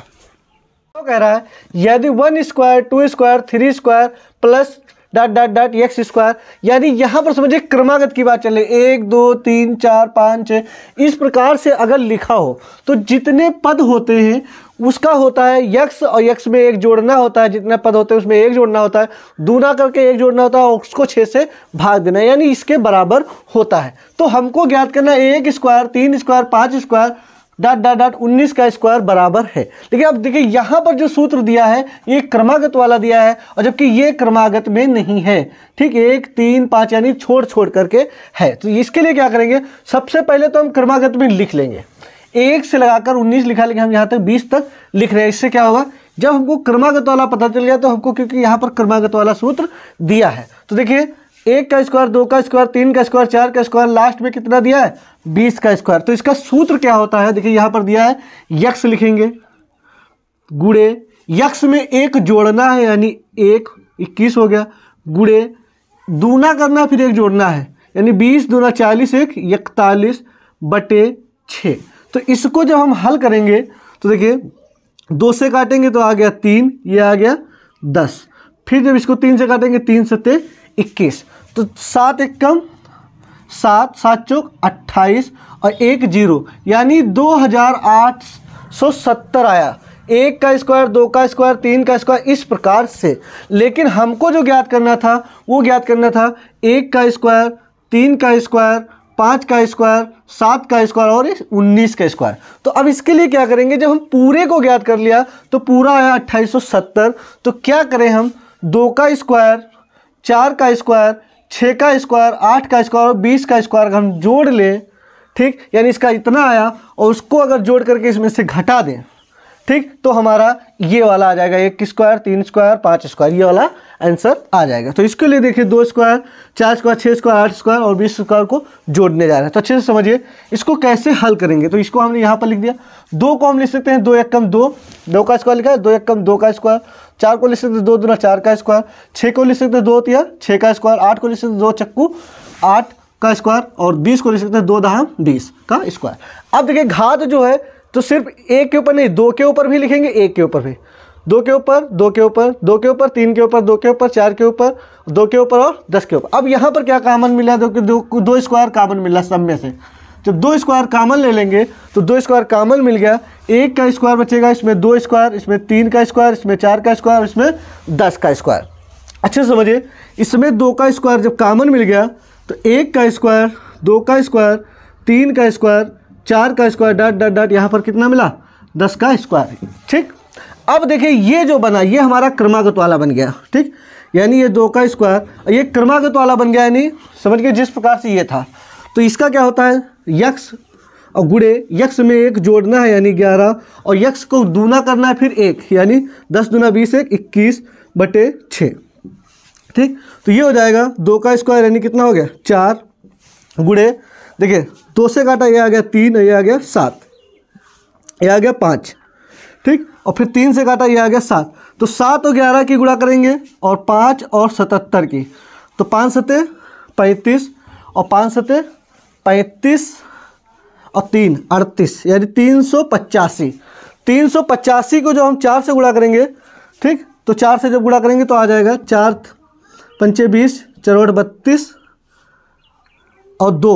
तो कह रहा है यदि one square two square three square plus dot dot dot X square यानी यहाँ पर समझिए क्रमागत की बात चले एक दो तीन चार पाँच छः इस प्रकार से अगर लिखा हो तो जितने पद होते हैं उसका होता है यक्ष और यक्ष में एक जोड़ना होता है जितने पद होते हैं उसमें एक जोड़ना होता है दूना करके एक जोड़ना होता है उसको छः से भाग देना यानी इसके बराबर होता है तो हमको ज्ञात करना एक स्क्वायर तीन स्क्वायर पाँच स्क्वायर डाट डाट डाट उन्नीस का स्क्वायर बराबर है लेकिन अब देखिए यहाँ पर जो सूत्र दिया है ये क्रमागत वाला दिया है और जबकि ये क्रमागत में नहीं है ठीक एक तीन पाँच यानी छोड़ छोड़ करके है तो इसके लिए क्या करेंगे सबसे पहले तो हम क्रमागत में लिख लेंगे एक से लगाकर उन्नीस लिखा लेकिन हम यहाँ तक बीस तक लिख रहे हैं इससे क्या होगा जब हमको क्रमागत वाला पता चल गया तो हमको क्योंकि यहाँ पर क्रमागत वाला सूत्र दिया है तो देखिए एक का स्क्वायर दो का स्क्वायर तीन का स्क्वायर चार का स्क्वायर लास्ट में कितना दिया है बीस का स्क्वायर तो इसका सूत्र क्या होता है देखिए यहाँ पर दिया है यक्ष लिखेंगे गुड़े यक्ष में एक जोड़ना है यानी एक इक्कीस हो गया गुड़े दूना करना फिर एक जोड़ना है यानी बीस दूना चालीस एक इकतालीस बटे छः तो इसको जब हम हल करेंगे तो देखिए दो से काटेंगे तो आ गया तीन ये आ गया दस फिर जब इसको तीन से काटेंगे तीन सत्ते इक्कीस तो सात एक कम सात सात चौक अट्ठाईस और एक जीरो यानी दो हज़ार आठ सौ सत्तर आया एक का स्क्वायर दो का स्क्वायर तीन का स्क्वायर इस प्रकार से लेकिन हमको जो ज्ञात करना था वो ज्ञात करना था एक का स्क्वायर तीन का स्क्वायर पाँच का स्क्वायर सात का स्क्वायर और उन्नीस का स्क्वायर तो अब इसके लिए क्या करेंगे जब हम पूरे को ज्ञात कर लिया तो पूरा आया अट्ठाईस तो क्या करें हम दो का स्क्वायर चार का स्क्वायर छः का स्क्वायर आठ का स्क्वायर और बीस का स्क्वायर हम जोड़ लें ठीक यानी इसका इतना आया और उसको अगर जोड़ करके इसमें से घटा दें ठीक तो हमारा ये वाला आ जाएगा एक स्क्वायर तीन स्क्वायर पाँच स्क्वायर ये वाला आंसर आ जाएगा तो इसके लिए देखिए दो स्क्वायर चार स्क्वायर छः स्क्वायर आठ स्क्वायर और बीस स्क्वायर को जोड़ने जा रहे हैं तो अच्छे से समझिए इसको कैसे हल करेंगे तो इसको हमने यहाँ पर लिख दिया दो को हम लिख सकते हैं दो एक कम दो दो का स्क्वायर लिखा है दो एक कम दो का स्क्वायर चार को लिख सकते हैं दो ना चार का स्क्वायर छः को लिख सकते हैं दो तिया छः का स्क्वायर आठ को लिख सकते हैं दो चक्कू आठ का स्क्वायर और बीस को लिख सकते हैं दो दहा बीस का स्क्वायर अब देखिए घात जो है तो सिर्फ एक के ऊपर नहीं दो के ऊपर भी लिखेंगे एक के ऊपर भी दो के ऊपर दो के ऊपर दो के ऊपर तीन के ऊपर दो के ऊपर चार के ऊपर दो के ऊपर और दस के ऊपर अब यहाँ पर क्या कामन मिला है दो के दो, दो स्क्वायर कामन मिला सब में से जब दो स्क्वायर कामन ले लेंगे तो दो स्क्वायर कामन मिल गया एक का स्क्वायर बचेगा इसमें दो स्क्वायर इसमें तीन का स्क्वायर इसमें चार का स्क्वायर इसमें दस का स्क्वायर अच्छे से समझिए इसमें दो का स्क्वायर जब कामन मिल गया तो एक का स्क्वायर दो का स्क्वायर तीन का स्क्वायर चार का स्क्वायर डॉट डॉट डॉट यहाँ पर कितना मिला दस का स्क्वायर ठीक अब देखिए ये जो बना ये हमारा क्रमागत वाला बन गया ठीक यानी ये दो का स्क्वायर ये क्रमागत वाला बन गया यानी समझ के जिस प्रकार से ये था तो इसका क्या होता है यक्स और गुड़े यक्ष में एक जोड़ना है यानी ग्यारह और यक्ष को दूना करना है फिर एक यानी दस दूना बीस एक इक्कीस बटे छः ठीक तो ये हो जाएगा दो का स्क्वायर यानी कितना हो गया चार गुड़े देखिए दो से काटा ये आ गया तीन ये आ गया सात ये आ गया पाँच ठीक और फिर तीन से काटा ये आ गया सात तो सात और ग्यारह की गुणा करेंगे और पाँच और सतहत्तर की तो पाँच सतह पैंतीस और पाँच सतह पैंतीस और तीन अड़तीस यानी तीन सौ पचासी तीन सौ पचासी को जब हम चार से गुणा करेंगे ठीक तो चार से जब गुणा करेंगे तो आ जाएगा चार पंचे बीस चरोट बत्तीस और दो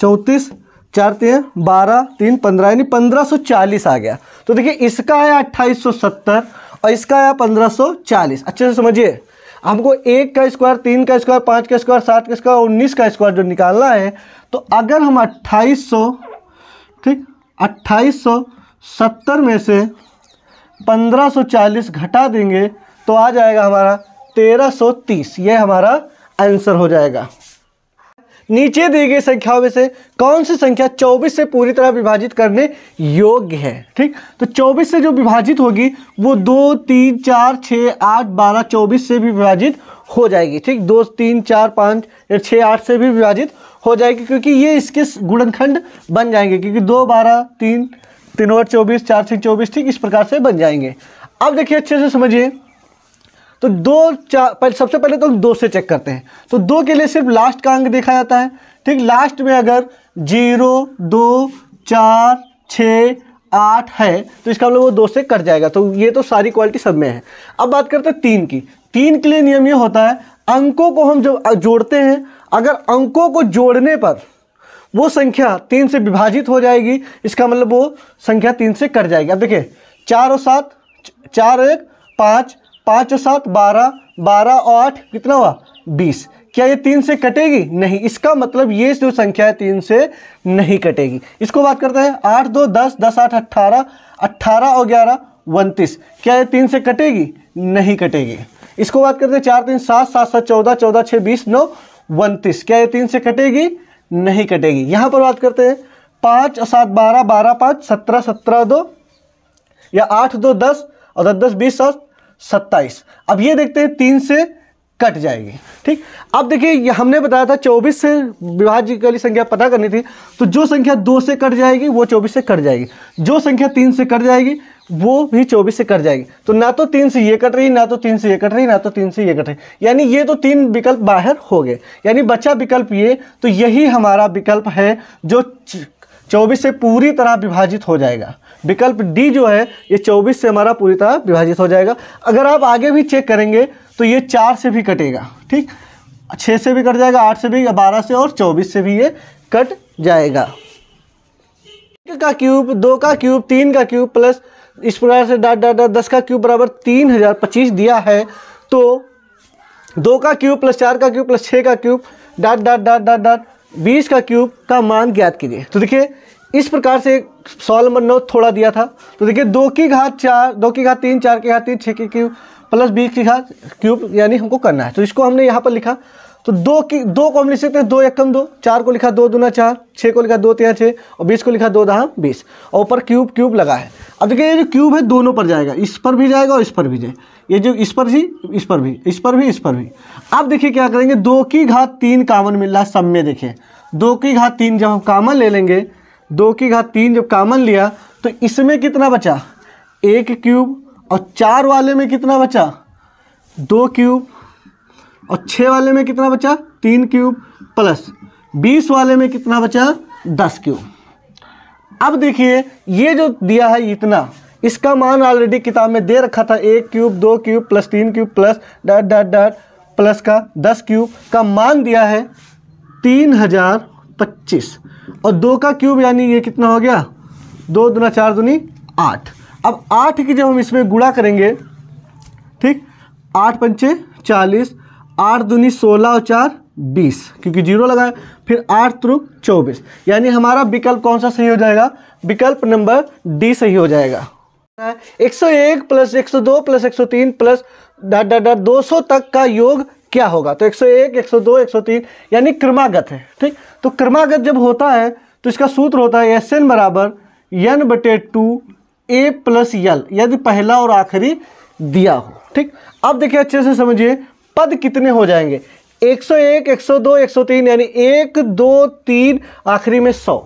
चौंतीस चार तीन बारह तीन पंद्रह यानी पंद्रह सौ चालीस आ गया तो देखिए इसका आया अट्ठाईस सौ सत्तर और इसका आया पंद्रह सौ चालीस अच्छे से समझिए हमको एक का स्क्वायर तीन का स्क्वायर पाँच का स्क्वायर सात का स्क्वायर उन्नीस का स्क्वायर जो निकालना है तो अगर हम अट्ठाईस सौ ठीक अट्ठाईस सौ सत्तर में से पंद्रह सौ चालीस घटा देंगे तो आ जाएगा हमारा तेरह सौ तीस ये हमारा आंसर हो जाएगा नीचे दी गई संख्याओं में से कौन सी संख्या 24 से पूरी तरह विभाजित करने योग्य है ठीक तो 24 से जो विभाजित होगी वो दो तीन चार छः आठ बारह चौबीस से भी विभाजित हो जाएगी ठीक दो तीन चार पाँच छः आठ से भी विभाजित हो जाएगी क्योंकि ये इसके गुणनखंड बन जाएंगे क्योंकि दो बारह तीन तीन और चौबीस चार छः चौबीस ठीक इस प्रकार से बन जाएंगे अब देखिए अच्छे से समझिए तो दो चार सबसे पहले तो हम दो से चेक करते हैं तो दो के लिए सिर्फ लास्ट का अंक देखा जाता है ठीक लास्ट में अगर जीरो दो चार छ आठ है तो इसका मतलब वो दो से कट जाएगा तो ये तो सारी क्वालिटी सब में है अब बात करते हैं तीन की तीन के लिए नियम ये होता है अंकों को हम जब जोड़ते हैं अगर अंकों को जोड़ने पर वो संख्या तीन से विभाजित हो जाएगी इसका मतलब वो संख्या तीन से कट जाएगी अब देखिए चार और सात चार एक पाँच पाँच और सात बारह बारह और आठ कितना हुआ बीस क्या ये तीन से कटेगी नहीं इसका मतलब ये जो संख्या है तीन से नहीं कटेगी इसको बात करते हैं आठ दो दस दस आठ अट्ठारह अट्ठारह और ग्यारह उनतीस क्या ये तीन से कटेगी नहीं कटेगी इसको बात करते हैं चार तीन सात सात सात चौदह चौदह छः बीस नौ उनतीस क्या ये तीन से कटेगी नहीं कटेगी यहाँ पर बात करते हैं पाँच और सात बारह बारह पाँच सत्रह सत्रह दो या आठ दो दस और दस दस बीस सात सत्ताईस अब ये देखते हैं तीन से कट जाएगी ठीक अब देखिए हमने बताया था चौबीस से विभाज्य वाली संख्या पता करनी थी तो जो संख्या दो से कट जाएगी वो चौबीस से कट जाएगी जो संख्या तीन से कट जाएगी वो भी चौबीस से कट जाएगी तो ना तो तीन से ये कट रही ना तो तीन से ये कट रही ना तो तीन से ये कट रही यानी ये तो तीन विकल्प बाहर हो गए यानी बचा विकल्प ये तो यही हमारा विकल्प है जो चौबीस से पूरी तरह विभाजित हो जाएगा विकल्प डी जो है ये चौबीस से हमारा पूरी तरह विभाजित हो जाएगा अगर आप आगे भी चेक करेंगे तो ये चार से भी कटेगा ठीक छः से भी कट जाएगा आठ से भी बारह से और चौबीस से भी ये कट जाएगा एक का क्यूब दो का क्यूब तीन का क्यूब प्लस इस प्रकार से डाट डाट डाट दस का क्यूब बराबर तीन हज़ार पच्चीस दिया है तो दो का क्यूब प्लस चार का क्यूब प्लस छः का cube dot dot dot dot dot बीस का क्यूब का मान ज्ञात कीजिए तो देखिए इस प्रकार से सवाल नंबर नौ थोड़ा दिया था तो देखिए दो की घात चार दो की घात तीन चार की घात तीन छः की क्यूब प्लस बीस की घात क्यूब यानी हमको करना है तो इसको हमने यहाँ पर लिखा तो दो की दो को हम लिख सकते हैं दो एक कम दो चार को लिखा दो दूना चार छः को लिखा दो तेरह छः और बीस को लिखा दो दहा बीस और ऊपर क्यूब क्यूब लगा है अब देखिए ये जो क्यूब है दोनों पर जाएगा इस पर भी जाएगा और इस पर भी जाएगा ये जो इस पर भी इस पर भी इस पर भी इस पर भी अब देखिए क्या करेंगे दो की घात तीन कामन मिल रहा है सब में देखिए दो की घात तीन जब हम कामन ले लेंगे दो की घात तीन जब कामन लिया तो इसमें कितना बचा एक क्यूब और चार वाले में कितना बचा दो क्यूब और छः वाले में कितना बचा तीन क्यूब प्लस बीस वाले में कितना बचा दस क्यूब अब देखिए ये जो दिया है इतना इसका मान ऑलरेडी किताब में दे रखा था एक क्यूब दो क्यूब प्लस तीन cube plus dot dot dot plus का दस क्यूब का मान दिया है तीन हज़ार पच्चीस और दो का क्यूब यानी ये कितना हो गया दो दुना चार दुनी आठ अब आठ की जब हम इसमें गुड़ा करेंगे ठीक आठ पंचे चालीस आठ दूनी सोलह और चार बीस क्योंकि जीरो लगाए फिर आठ त्रुक चौबीस यानी हमारा विकल्प कौन सा सही हो जाएगा विकल्प नंबर डी सही हो जाएगा एक सौ एक प्लस एक सौ दो प्लस एक सौ तीन प्लस डॉट डॉट डॉट दो सौ तक का योग क्या होगा तो 101, 102, 103 यानी क्रमागत है ठीक तो क्रमागत जब होता है तो इसका सूत्र होता है एस एन बराबर एन बटे टू ए प्लस यल यदि पहला और आखिरी दिया हो ठीक अब देखिए अच्छे से समझिए पद कितने हो जाएंगे 101, 102, 103 यानी एक दो तीन आखिरी में सौ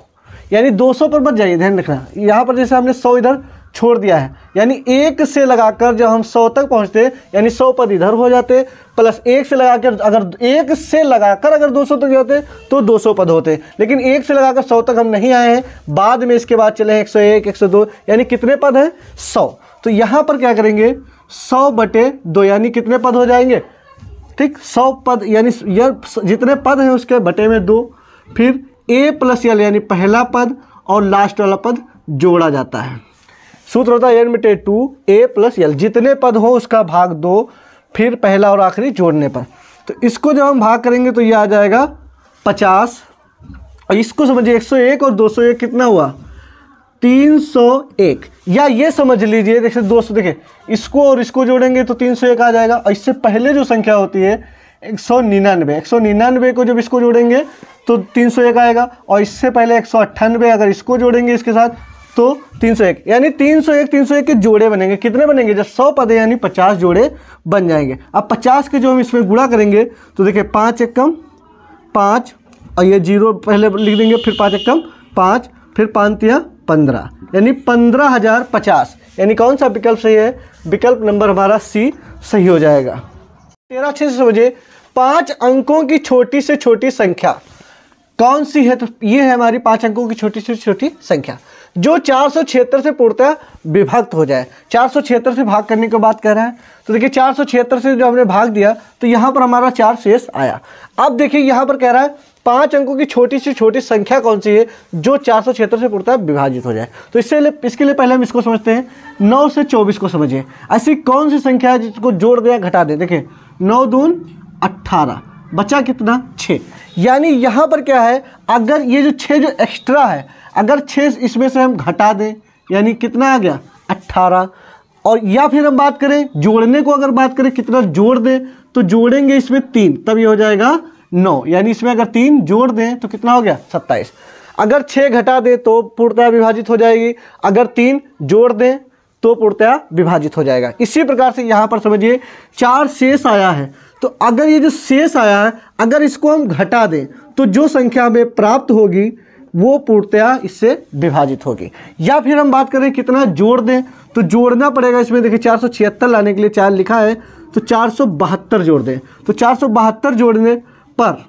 यानी 200 पर मत जाइए ध्यान रखना यहाँ पर जैसे हमने सौ इधर छोड़ दिया है यानी एक से लगाकर जब हम सौ तक पहुंचते यानी सौ पद इधर हो जाते प्लस एक से लगाकर अगर एक से लगाकर अगर दो सौ तक जाते तो दो सौ पद होते लेकिन एक से लगाकर सौ तक हम नहीं आए हैं बाद में इसके बाद चले हैं एक सौ एक एक सौ दो यानी कितने पद हैं सौ तो यहाँ पर क्या करेंगे सौ बटे दो यानी कितने पद हो जाएंगे ठीक सौ पद यानी यह जितने पद हैं उसके बटे में दो फिर ए प्लस यानी पहला पद और लास्ट वाला पद जोड़ा जाता है सूत्र होता है एन बटे टू ए प्लस एल जितने पद हो उसका भाग दो फिर पहला और आखिरी जोड़ने पर तो इसको जब हम भाग करेंगे तो ये आ जाएगा पचास और इसको समझिए एक सौ एक और दो सौ एक कितना हुआ तीन सौ एक या ये समझ लीजिए जैसे सौ देखिए इसको और इसको जोड़ेंगे तो तीन सौ एक आ जाएगा और इससे पहले जो संख्या होती है एक सौ निन्यानवे एक सौ निन्यानवे को जब इसको जोड़ेंगे तो तीन सौ एक आएगा और इससे पहले एक सौ अट्ठानवे अगर इसको जोड़ेंगे इसके साथ तो 301 यानी 301 301 के जोड़े बनेंगे कितने बनेंगे जब 100 पदे यानी 50 जोड़े बन जाएंगे अब 50 के जो हम इसमें गुणा करेंगे तो देखिए पाँच एक कम पाँच और ये जीरो पहले लिख देंगे फिर पाँच एक कम पाँच फिर पाँच या पंद्रह यानी पंद्रह हज़ार पचास यानी कौन सा विकल्प सही है विकल्प नंबर हमारा सी सही हो जाएगा तेरह छः से समझिए पाँच अंकों की छोटी से छोटी संख्या कौन सी है तो ये है हमारी पाँच अंकों की छोटी से छोटी संख्या जो चार सौ छिहत्तर से पूर्णतः विभक्त हो जाए चार सौ छिहत्तर से भाग करने की बात कर रहे हैं तो देखिए चार सौ छिहत्तर से जो हमने भाग दिया तो यहाँ पर हमारा चार शेष आया अब देखिए यहाँ पर कह रहा है पांच अंकों की छोटी से छोटी संख्या कौन सी है जो चार सौ छिहत्तर से पूर्णतः विभाजित हो जाए तो इससे लिए इसके लिए पहले हम इसको समझते हैं नौ से चौबीस को समझिए ऐसी कौन सी संख्या है जिसको जोड़ दें घटा दें देखिए नौ दून अट्ठारह बचा कितना छः यानी यहाँ पर क्या है अगर ये जो छः जो एक्स्ट्रा है अगर छः इसमें से हम घटा दें यानी कितना आ गया अट्ठारह और या फिर हम बात करें जोड़ने को अगर बात करें कितना जोड़ दें तो जोड़ेंगे इसमें तीन तब ये हो जाएगा नौ यानी इसमें अगर तीन जोड़ दें तो कितना हो गया सत्ताईस अगर छः घटा दें तो पूर्णतया विभाजित हो जाएगी अगर तीन जोड़ दें तो पूर्णतया विभाजित हो जाएगा इसी प्रकार से यहाँ पर समझिए चार शेष आया है तो अगर ये जो शेष आया है अगर इसको हम घटा दें तो जो संख्या हमें प्राप्त होगी वो पूर्णतया इससे विभाजित होगी या फिर हम बात करें कितना जोड़ दें तो जोड़ना पड़ेगा इसमें देखिए चार लाने के लिए चार लिखा है तो चार जोड़ दें तो चार जोड़ने पर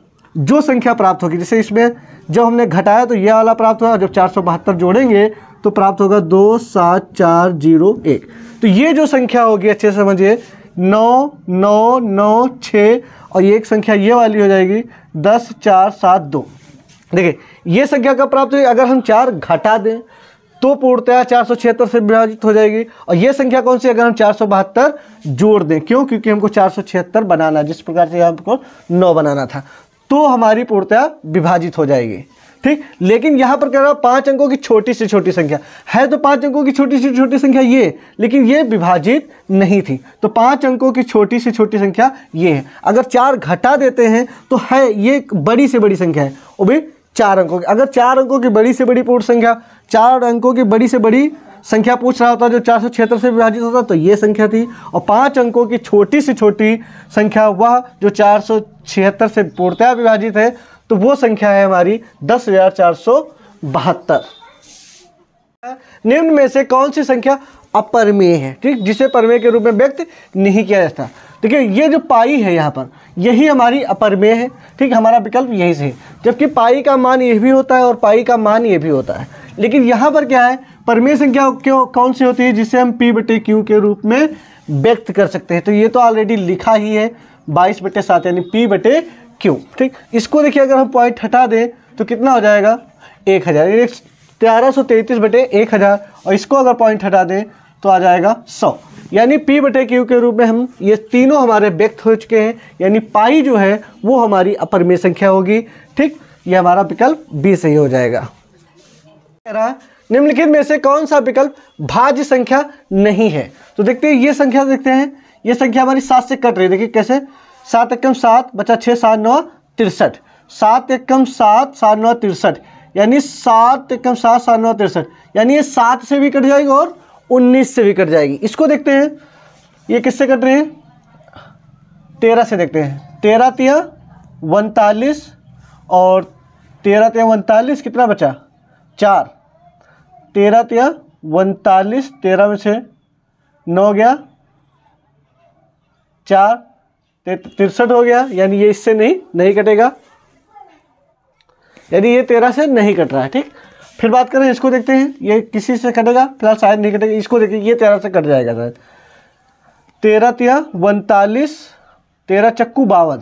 जो संख्या प्राप्त होगी जैसे इसमें जब हमने घटाया तो यह वाला प्राप्त हुआ जब चार जोड़ेंगे तो प्राप्त होगा दो सात चार जीरो एक तो ये जो संख्या होगी अच्छे से समझिए नौ नौ नौ छः और ये एक संख्या ये वाली हो जाएगी दस चार सात दो देखिए ये संख्या का प्राप्त हुई अगर हम चार घटा दें तो पूर्णतया चार सौ छिहत्तर से विभाजित हो जाएगी और ये संख्या कौन सी अगर हम चार सौ बहत्तर जोड़ दें क्यों क्योंकि हमको चार सौ छिहत्तर बनाना जिस प्रकार से हमको नौ बनाना था तो हमारी पूर्णतया विभाजित हो जाएगी ठीक लेकिन यहां पर कह रहा पांच अंकों की छोटी से छोटी संख्या है तो पांच अंकों की छोटी से छोटी संख्या ये लेकिन ये विभाजित नहीं थी तो पांच अंकों की छोटी से छोटी संख्या ये है अगर चार घटा देते हैं तो है ये बड़ी से बड़ी संख्या है वो भी चार अंकों की अगर चार अंकों की बड़ी से बड़ी पूर्ण संख्या चार अंकों की बड़ी से बड़ी संख्या पूछ रहा होता जो चार सौ छिहत्तर से विभाजित होता तो ये संख्या थी और पांच अंकों की छोटी से छोटी संख्या वह जो चार सौ छिहत्तर से पूर्णतया विभाजित है तो वो संख्या है हमारी दस हजार चार सौ बहत्तर निम्न में से कौन सी संख्या अपरमेय है ठीक जिसे परमेय के रूप में व्यक्त नहीं किया जाता देखिए ये जो पाई है यहाँ पर यही हमारी अपरमेय है ठीक हमारा विकल्प यही से है जबकि पाई का मान ये भी होता है और पाई का मान ये भी होता है लेकिन यहाँ पर क्या है परमेय संख्या क्यों कौन सी होती है जिसे हम पी बटे क्यू के रूप में व्यक्त कर सकते हैं तो ये तो ऑलरेडी लिखा ही है बाईस बटे सात यानी पी बटे क्यू ठीक इसको देखिए अगर हम पॉइंट हटा दें तो कितना हो जाएगा एक हज़ार तेरह सौ तैंतीस बटे एक हज़ार और इसको अगर पॉइंट हटा दें तो आ जाएगा सौ यानी पी बटे क्यू के रूप में हम ये तीनों हमारे व्यक्त हो चुके हैं यानी पाई जो है वो हमारी अपरमेय संख्या होगी ठीक ये हमारा विकल्प बी सही हो जाएगा कह रहा निम्नलिखित में से कौन सा विकल्प भाज्य संख्या नहीं है तो देखते हैं ये संख्या देखते हैं ये संख्या हमारी सात से कट रही है देखिए कैसे सात एकम सात बचा छः सात नौ तिरसठ सात एकम सात सात नौ तिरसठ यानी सात एकम सात सात नौ तिरसठ यानी ये सात से भी कट जाएगी और उन्नीस से भी कट जाएगी इसको देखते हैं ये किससे कट रहे हैं तेरह से देखते हैं तेरह तिया उनतालीस और तेरह तिया उनतालीस कितना बचा चार तेरह तिया उनतालीस तेरह में से नौ गया चार तिरसठ हो गया यानी ये इससे नहीं नहीं कटेगा यानी ये तेरह से नहीं कट रहा है ठीक फिर बात करें इसको देखते हैं ये किसी से कटेगा फिलहाल शायद नहीं कटेगा इसको देखिए ये तेरह से कट जाएगा शायद तेरह तेरह उनतालीस तेरह चक्कू बावन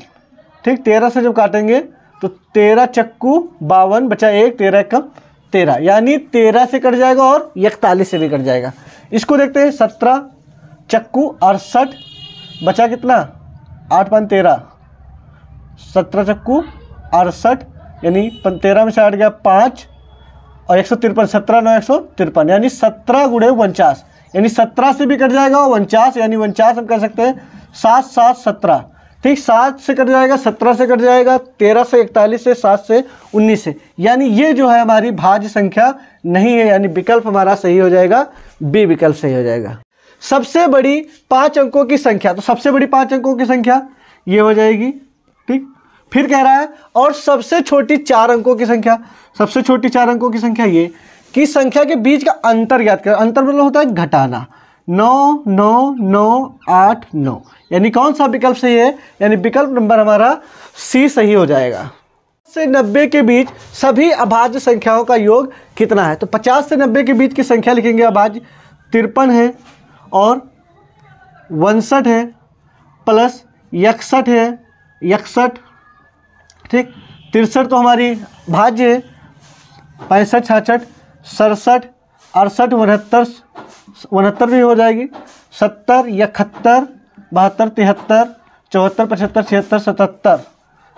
ठीक तेरह से जब काटेंगे तो तेरह चक्कू बावन बचा एक तेरह कम तेरह यानी तेरह से कट जाएगा और इकतालीस से भी कट जाएगा इसको देखते हैं सत्रह चक्कू अड़सठ बचा कितना आठ पाँच तेरह सत्रह चक्कू अड़सठ यानी तेरह में से आठ गया पाँच और एक सौ तिरपन सत्रह नौ एक सौ तिरपन यानी सत्रह गुड़े उनचास यानी सत्रह से भी कट जाएगा और उनचास यानी उनचास हम कह सकते हैं सात सात सत्रह ठीक सात से कट जाएगा सत्रह से कट जाएगा तेरह से इकतालीस से सात से उन्नीस से यानी ये जो है हमारी भाज्य संख्या नहीं है यानी विकल्प हमारा सही हो जाएगा बी विकल्प सही हो जाएगा सबसे बड़ी पांच अंकों की संख्या तो सबसे बड़ी पांच अंकों की संख्या ये हो जाएगी ठीक फिर कह रहा है और सबसे छोटी चार अंकों की संख्या सबसे छोटी चार अंकों की संख्या ये कि संख्या के बीच का अंतर याद करें अंतर मतलब होता है घटाना नौ नौ नौ आठ नौ यानी कौन सा विकल्प सही है यानी विकल्प नंबर हमारा सी सही हो जाएगा से नब्बे के बीच सभी अभाज्य संख्याओं का योग कितना है तो पचास से नब्बे के बीच की संख्या लिखेंगे अभाज्य तिरपन है और उनसठ है प्लस इकसठ है इकसठ ठीक तिरसठ तो हमारी भाज्य है पैंसठ छाछठ सड़सठ अड़सठ उनहत्तर उनहत्तर भी हो जाएगी सत्तर इकहत्तर बहत्तर तिहत्तर चौहत्तर पचहत्तर छिहत्तर सतहत्तर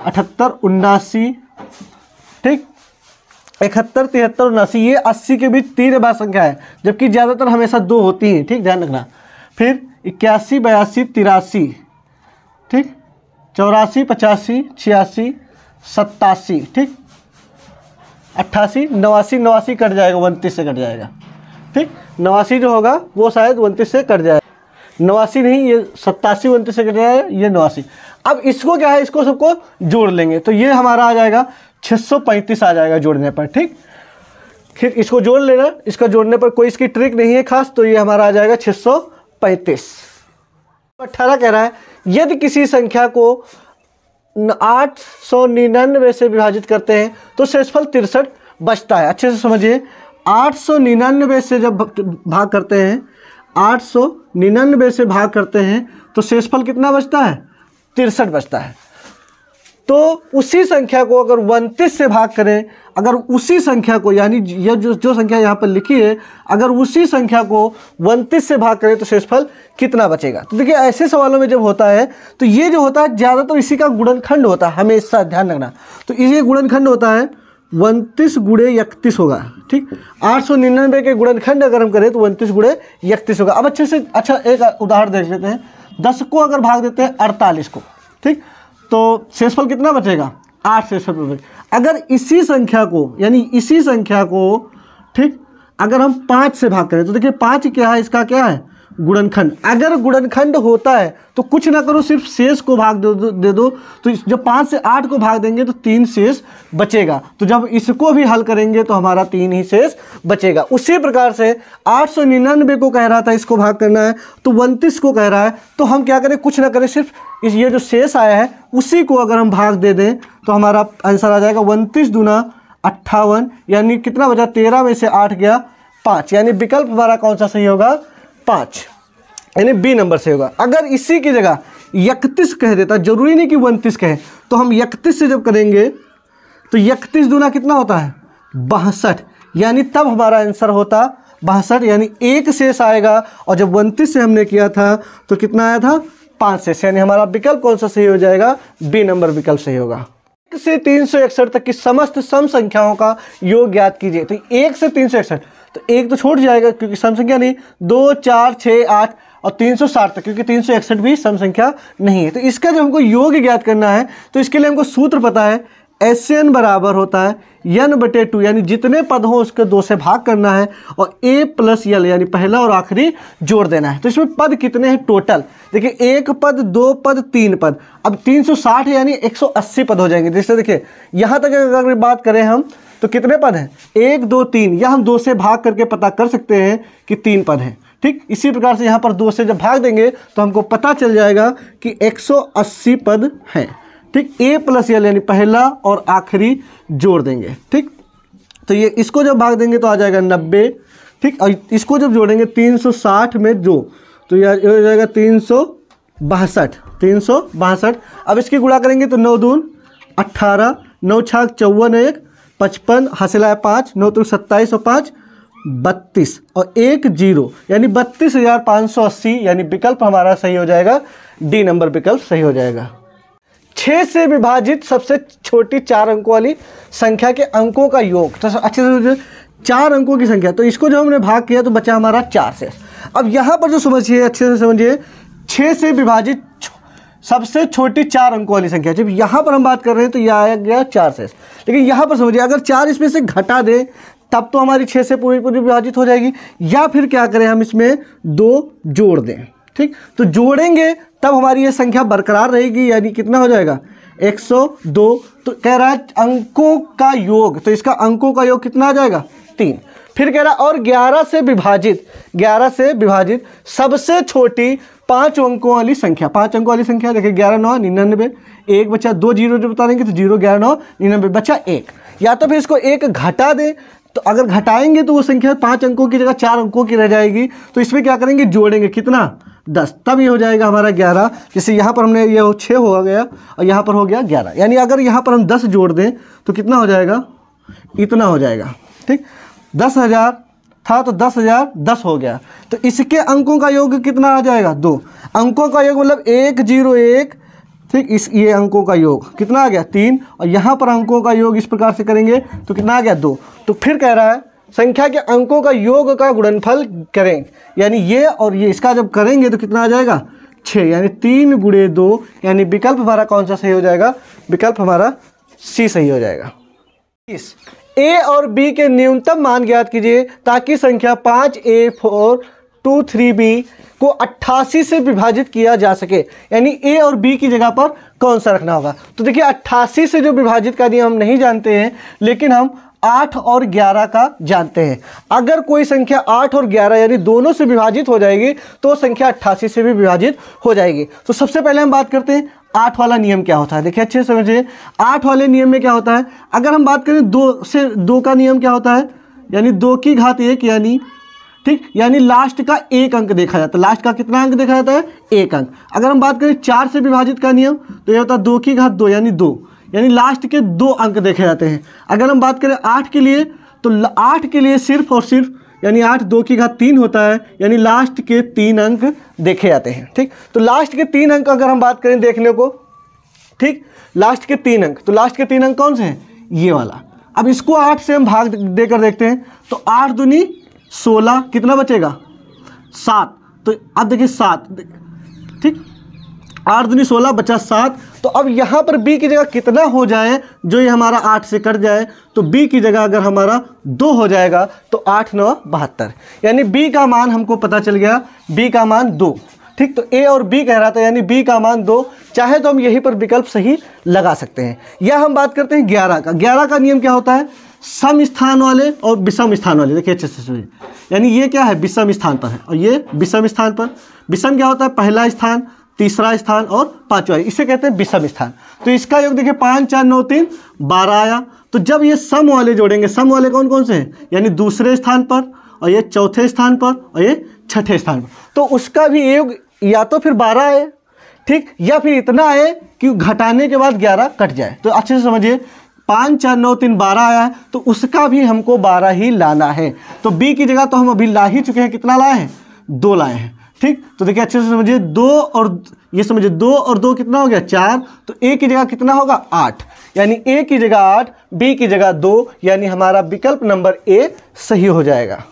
अठहत्तर उन्नासी ठीक इकहत्तर तिहत्तर उनासी ये अस्सी के बीच तीन बार संख्या है जबकि ज़्यादातर हमेशा दो होती हैं ठीक ध्यान रखना फिर इक्यासी बयासी तिरासी ठीक चौरासी पचासी छियासी सत्तासी ठीक अट्ठासी नवासी नवासी कट जाएगा उनतीस से कट जाएगा ठीक नवासी जो होगा वो शायद उनतीस से कट जाएगा नवासी नहीं ये सत्तासी उनतीस से कट जाएगा ये नवासी अब इसको क्या है इसको सबको जोड़ लेंगे तो ये हमारा आ जाएगा 635 आ जाएगा जोड़ने पर ठीक फिर इसको जोड़ लेना इसका जोड़ने पर कोई इसकी ट्रिक नहीं है खास तो ये हमारा आ जाएगा 635 अट्ठारह कह रहा है यदि किसी संख्या को आठ सौ निन्यानवे से विभाजित करते हैं तो शेषफल तिरसठ बचता है अच्छे से समझिए आठ सौ निन्यानवे से जब भाग करते हैं आठ सौ निन्यानवे से भाग करते हैं तो शेषफल कितना बचता है तिरसठ बचता है तो उसी संख्या को अगर उनतीस से भाग करें अगर उसी संख्या को यानी यह जो जो संख्या यहाँ पर लिखी है अगर उसी संख्या को उनतीस से भाग करें तो शेषफल कितना बचेगा तो देखिए ऐसे सवालों में जब होता है तो ये जो होता है ज़्यादातर इसी का गुणनखंड होता है हमेशा ध्यान रखना तो इसी गुणनखंड होता है उनतीस गुड़े इकतीस होगा ठीक आठ सौ निन्यानवे के गुणनखंड अगर हम करें तो उनतीस गुड़े इकतीस होगा अब अच्छे से अच्छा एक उदाहरण देख लेते हैं दस को अगर भाग देते हैं अड़तालीस को ठीक तो शेषफल कितना बचेगा आठ शेषफल बचेगा अगर इसी संख्या को यानी इसी संख्या को ठीक अगर हम पाँच से भाग करें तो देखिए पाँच क्या है इसका क्या है गुणनखंड अगर गुणनखंड होता है तो कुछ ना करो सिर्फ शेष को भाग दे दो दे दो तो जब पाँच से आठ को भाग देंगे तो तीन शेष बचेगा तो जब इसको भी हल करेंगे तो हमारा तीन ही शेष बचेगा उसी प्रकार से आठ सौ निन्यानवे को कह रहा था इसको भाग करना है तो उनतीस को कह रहा है तो हम क्या करें कुछ ना करें सिर्फ इस ये जो शेष आया है उसी को अगर हम भाग दे दें तो हमारा आंसर आ जाएगा उनतीस दुना अट्ठावन यानी कितना बचा तेरह में से आठ गया पाँच यानी विकल्प हमारा कौन सा सही होगा पाँच यानी बी नंबर से होगा अगर इसी की जगह इकतीस कह देता जरूरी नहीं कि उनतीस कहे तो हम इकतीस से जब करेंगे तो इकतीस दूना कितना होता है बासठ यानी तब हमारा आंसर होता बासठ यानी एक शेष आएगा और जब उनतीस से हमने किया था तो कितना आया था पाँच शेष यानी हमारा विकल्प कौन सा सही हो जाएगा बी नंबर विकल्प सही होगा एक से तीन सौ इकसठ तक की समस्त सम संख्याओं का योग ज्ञात कीजिए तो एक से तीन सौ इकसठ तो एक तो छूट जाएगा क्योंकि सम संख्या नहीं दो चार छः आठ और तीन सौ साठ तक क्योंकि तीन सौ इकसठ भी सम संख्या नहीं है तो इसका जब हमको योग ज्ञात करना है तो इसके लिए हमको सूत्र पता है एस एन बराबर होता है यन बटे टू यानी जितने पद हों उसके दो से भाग करना है और ए प्लस यल यानी पहला और आखिरी जोड़ देना है तो इसमें पद कितने हैं टोटल देखिए एक पद दो पद तीन पद अब 360 यानी 180 पद हो जाएंगे जैसे देखिए यहाँ तक अगर बात करें हम तो कितने पद हैं एक दो तीन या हम दो से भाग करके पता कर सकते हैं कि तीन पद हैं ठीक इसी प्रकार से यहाँ पर दो से जब भाग देंगे तो हमको पता चल जाएगा कि 180 पद हैं ठीक ए प्लस एल यानी पहला और आखिरी जोड़ देंगे ठीक तो ये इसको जब भाग देंगे तो आ जाएगा नब्बे ठीक और इसको जब जोड़ेंगे 360 में दो तो यह हो जाएगा तीन सौ बासठ तीन सौ बासठ अब इसकी गुड़ा करेंगे तो नौ दून अट्ठारह नौ छाक चौवन एक पचपन हंसला है पाँच नौ तो सत्ताईस और पाँच बत्तीस और एक जीरो यानी बत्तीस हज़ार पाँच सौ अस्सी यानी विकल्प हमारा सही हो जाएगा डी नंबर विकल्प सही हो जाएगा छः से विभाजित सबसे छोटी चार अंकों वाली संख्या के अंकों का योग तो अच्छे से चार अंकों की संख्या तो इसको जो हमने भाग किया तो बचा हमारा चार से अब यहाँ पर जो समझिए अच्छे से समझिए छः से विभाजित सबसे छोटी चार अंकों वाली संख्या जब यहाँ पर हम बात कर रहे हैं तो यह आया गया चार से लेकिन यहाँ पर समझिए अगर चार इसमें से घटा दें तब तो हमारी छः से पूरी पूरी विभाजित हो जाएगी या फिर क्या करें हम इसमें दो जोड़ दें ठीक तो जोड़ेंगे तब हमारी यह संख्या बरकरार रहेगी यानी कितना हो जाएगा 102 तो कह रहा है अंकों का योग तो इसका अंकों का योग कितना आ जाएगा तीन फिर कह रहा और 11 से विभाजित 11 से विभाजित सबसे छोटी पांच अंकों वाली संख्या पाँच अंकों वाली संख्या देखिए ग्यारह नौ निन्यानबे एक बच्चा दो जीरो जो बता देंगे तो जीरो ग्यारह नौ निन्यानबे बच्चा एक या तो फिर इसको एक घटा दें तो अगर घटाएंगे तो वो संख्या पाँच अंकों की जगह चार अंकों की रह जाएगी तो इसमें क्या करेंगे जोड़ेंगे कितना दस तब ये हो जाएगा हमारा ग्यारह जैसे यहाँ पर हमने ये छः हो गया और यहाँ पर हो गया ग्यारह यानी अगर यहाँ पर हम दस जोड़ दें तो कितना हो जाएगा इतना हो जाएगा ठीक दस हज़ार था तो दस हज़ार दस हो गया तो इसके अंकों का योग कितना आ जाएगा दो अंकों का योग मतलब एक जीरो एक ठीक इस ये अंकों का योग कितना आ गया तीन और यहाँ पर अंकों का योग इस प्रकार से करेंगे तो कितना आ गया दो तो फिर कह रहा है संख्या के अंकों का योग का गुणनफल करें यानी ये और ये इसका जब करेंगे तो कितना आ जाएगा छः यानी तीन गुड़े दो यानी विकल्प हमारा कौन सा सही हो जाएगा विकल्प हमारा सी सही हो जाएगा ए और बी के न्यूनतम मान ज्ञात कीजिए ताकि संख्या पाँच A four two three B को 88 से विभाजित किया जा सके यानी ए और बी की जगह पर कौन सा रखना होगा तो देखिए 88 से जो विभाजित कर दिया हम नहीं जानते हैं लेकिन हम आठ और ग्यारह का जानते हैं अगर कोई संख्या आठ और ग्यारह यानी दोनों से विभाजित हो जाएगी तो संख्या अट्ठासी से भी विभाजित हो जाएगी तो सबसे पहले हम बात करते हैं आठ वाला नियम क्या होता है देखिए अच्छे से समझिए आठ वाले नियम में क्या होता है अगर हम बात करें दो से दो का नियम क्या होता है यानी दो की घात एक यानी ठीक यानी लास्ट का एक अंक देखा जाता है लास्ट का कितना अंक देखा जाता है एक अंक अगर हम बात करें चार से विभाजित का नियम तो यह होता है दो की घात दो यानी दो यानी लास्ट के दो अंक देखे जाते हैं अगर हम बात करें आठ के लिए तो आठ के लिए सिर्फ और सिर्फ यानी आठ दो की घात तीन होता है यानी लास्ट के तीन अंक देखे जाते हैं ठीक तो लास्ट के तीन अंक अगर हम बात करें देखने को ठीक लास्ट के तीन अंक तो लास्ट के तीन अंक कौन से हैं ये वाला अब इसको आठ से हम भाग देकर देखते हैं तो आठ दुनी सोलह कितना बचेगा सात तो अब देखिए सात आठ दूनी सोलह बचा सात तो अब यहाँ पर बी की जगह कितना हो जाए जो ये हमारा आठ से कट जाए तो बी की जगह अगर हमारा दो हो जाएगा तो आठ नौ बहत्तर यानी बी का मान हमको पता चल गया बी का मान दो ठीक तो ए और बी कह रहा था यानी बी का मान दो चाहे तो हम यहीं पर विकल्प सही लगा सकते हैं या हम बात करते हैं ग्यारह का ग्यारह का नियम क्या होता है सम स्थान वाले और विषम स्थान वाले देखिए अच्छे से सुनिए यानी ये क्या है विषम स्थान पर है और ये विषम स्थान पर विषम क्या होता है पहला स्थान तीसरा स्थान और पांचवा इसे कहते हैं विषम स्थान तो इसका योग देखिए पाँच चार नौ तीन बारह आया तो जब ये सम वाले जोड़ेंगे सम वाले कौन कौन से हैं यानी दूसरे स्थान पर और ये चौथे स्थान पर और ये छठे स्थान पर तो उसका भी योग या तो फिर बारह आए ठीक या फिर इतना आए कि घटाने के बाद ग्यारह कट जाए तो अच्छे से समझिए पाँच चार नौ तीन बारह आया है तो उसका भी हमको बारह ही लाना है तो बी की जगह तो हम अभी ला ही चुके हैं कितना लाए हैं दो लाए हैं ठीक तो देखिए अच्छे से समझिए दो और ये समझिए दो और दो कितना हो गया चार तो ए की जगह कितना होगा आठ यानी ए की जगह आठ बी की जगह दो यानी हमारा विकल्प नंबर ए सही हो जाएगा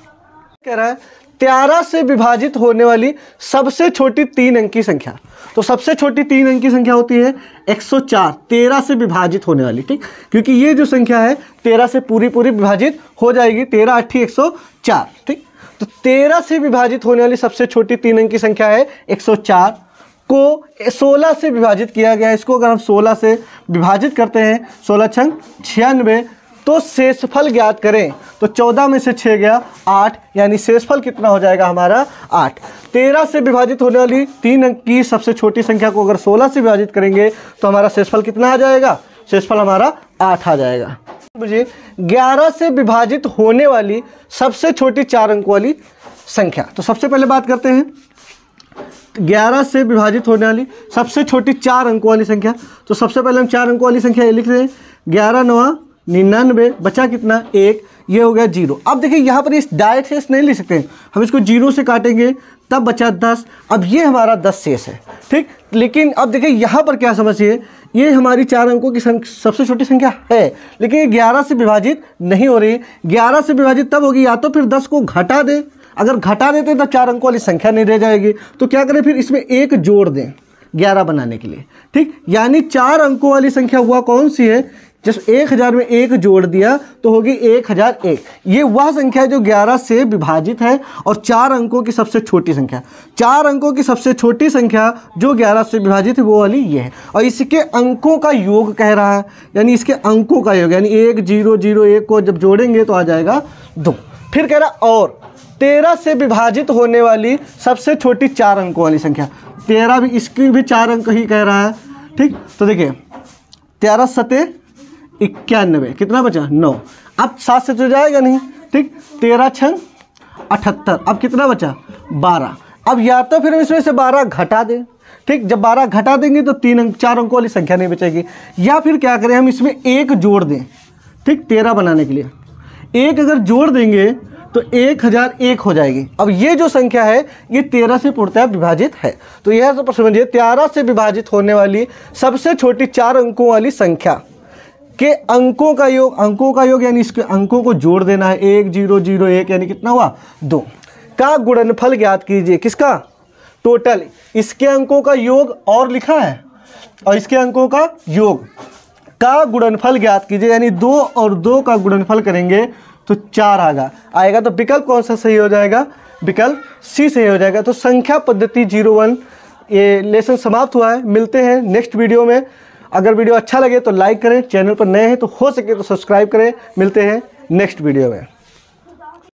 कह रहा है त्यारह से विभाजित होने वाली सबसे छोटी तीन अंक की संख्या तो सबसे छोटी तीन अंक की संख्या होती है 104 तेरह से विभाजित होने वाली ठीक क्योंकि ये जो संख्या है तेरह से पूरी पूरी विभाजित हो जाएगी तेरह अट्ठी एक ठीक तो 13 से विभाजित होने वाली सबसे छोटी तीन अंक की संख्या है 104 को 16 से विभाजित किया गया इसको अगर हम 16 से विभाजित करते हैं सोलह छंग छियानवे तो शेषफल ज्ञात करें तो चौदह में से छः गया आठ यानी शेषफल कितना हो जाएगा हमारा आठ तेरह से विभाजित होने वाली तीन अंक की सबसे छोटी संख्या को अगर सोलह से विभाजित करेंगे तो हमारा शेषफल कितना आ जाएगा शेषफल हमारा आठ आ जाएगा मुझे 11 से विभाजित होने वाली सबसे छोटी चार अंक वाली संख्या तो सबसे पहले बात करते हैं 11 से विभाजित होने वाली सबसे छोटी चार अंकों वाली संख्या तो सबसे पहले हम चार अंकों वाली संख्या लिख रहे हैं ग्यारह नवा निन्यानवे बचा कितना एक ये हो गया जीरो अब देखिए यहाँ पर इस डायरेक्ट शेष नहीं लिख सकते हम इसको जीरो से काटेंगे तब बचा दस अब ये हमारा दस शेष है ठीक लेकिन अब देखिए यहाँ पर क्या समझिए ये हमारी चार अंकों की सबसे छोटी संख्या है लेकिन ये ग्यारह से विभाजित नहीं हो रही ग्यारह से विभाजित तब होगी या तो फिर दस को घटा दें अगर घटा देते तो चार अंकों वाली संख्या नहीं रह जाएगी तो क्या करें फिर इसमें एक जोड़ दें ग्यारह बनाने के लिए ठीक यानी चार अंकों वाली संख्या हुआ कौन सी है जब एक हज़ार में एक जोड़ दिया तो होगी एक हज़ार एक ये वह संख्या है जो ग्यारह से विभाजित है और चार अंकों की सबसे छोटी संख्या चार अंकों की सबसे छोटी संख्या जो ग्यारह से विभाजित है वो वाली ये है और इसके अंकों का योग कह रहा है यानी इसके अंकों का योग यानी एक जीरो जीरो एक को जब जोड़ेंगे तो आ जाएगा दो फिर कह रहा और तेरह से विभाजित होने वाली सबसे छोटी चार अंकों वाली संख्या तेरह भी इसकी भी चार अंक ही कह रहा है ठीक तो देखिए तेरह सतह इक्यानवे कितना बचा नौ अब सात से तो जाएगा नहीं ठीक तेरह छ अठहत्तर अब कितना बचा बारह अब या तो फिर इसमें से बारह घटा दें ठीक जब बारह घटा देंगे तो तीन अंक चार अंकों वाली संख्या नहीं बचेगी या फिर क्या करें हम इसमें एक जोड़ दें ठीक तेरह बनाने के लिए एक अगर जोड़ देंगे तो एक हज़ार एक हो जाएगी अब ये जो संख्या है ये तेरह से पूर्णतः विभाजित है तो यह समझिए तेरह से विभाजित होने वाली सबसे छोटी चार अंकों वाली संख्या कि अंकों का योग अंकों का योग यानी इसके अंकों को जोड़ देना है एक जीरो जीरो एक यानी कितना हुआ दो का गुणनफल ज्ञात कीजिए किसका टोटल इसके अंकों का योग और लिखा है और इसके अंकों का योग का गुणनफल ज्ञात कीजिए यानी दो और दो का गुणनफल करेंगे तो चार आगा आएगा तो विकल्प कौन सा सही हो जाएगा विकल्प सी सही हो जाएगा तो संख्या पद्धति जीरो वन ये लेसन समाप्त हुआ है मिलते हैं नेक्स्ट वीडियो में अगर वीडियो अच्छा लगे तो लाइक करें चैनल पर नए हैं तो हो सके तो सब्सक्राइब करें मिलते हैं नेक्स्ट वीडियो में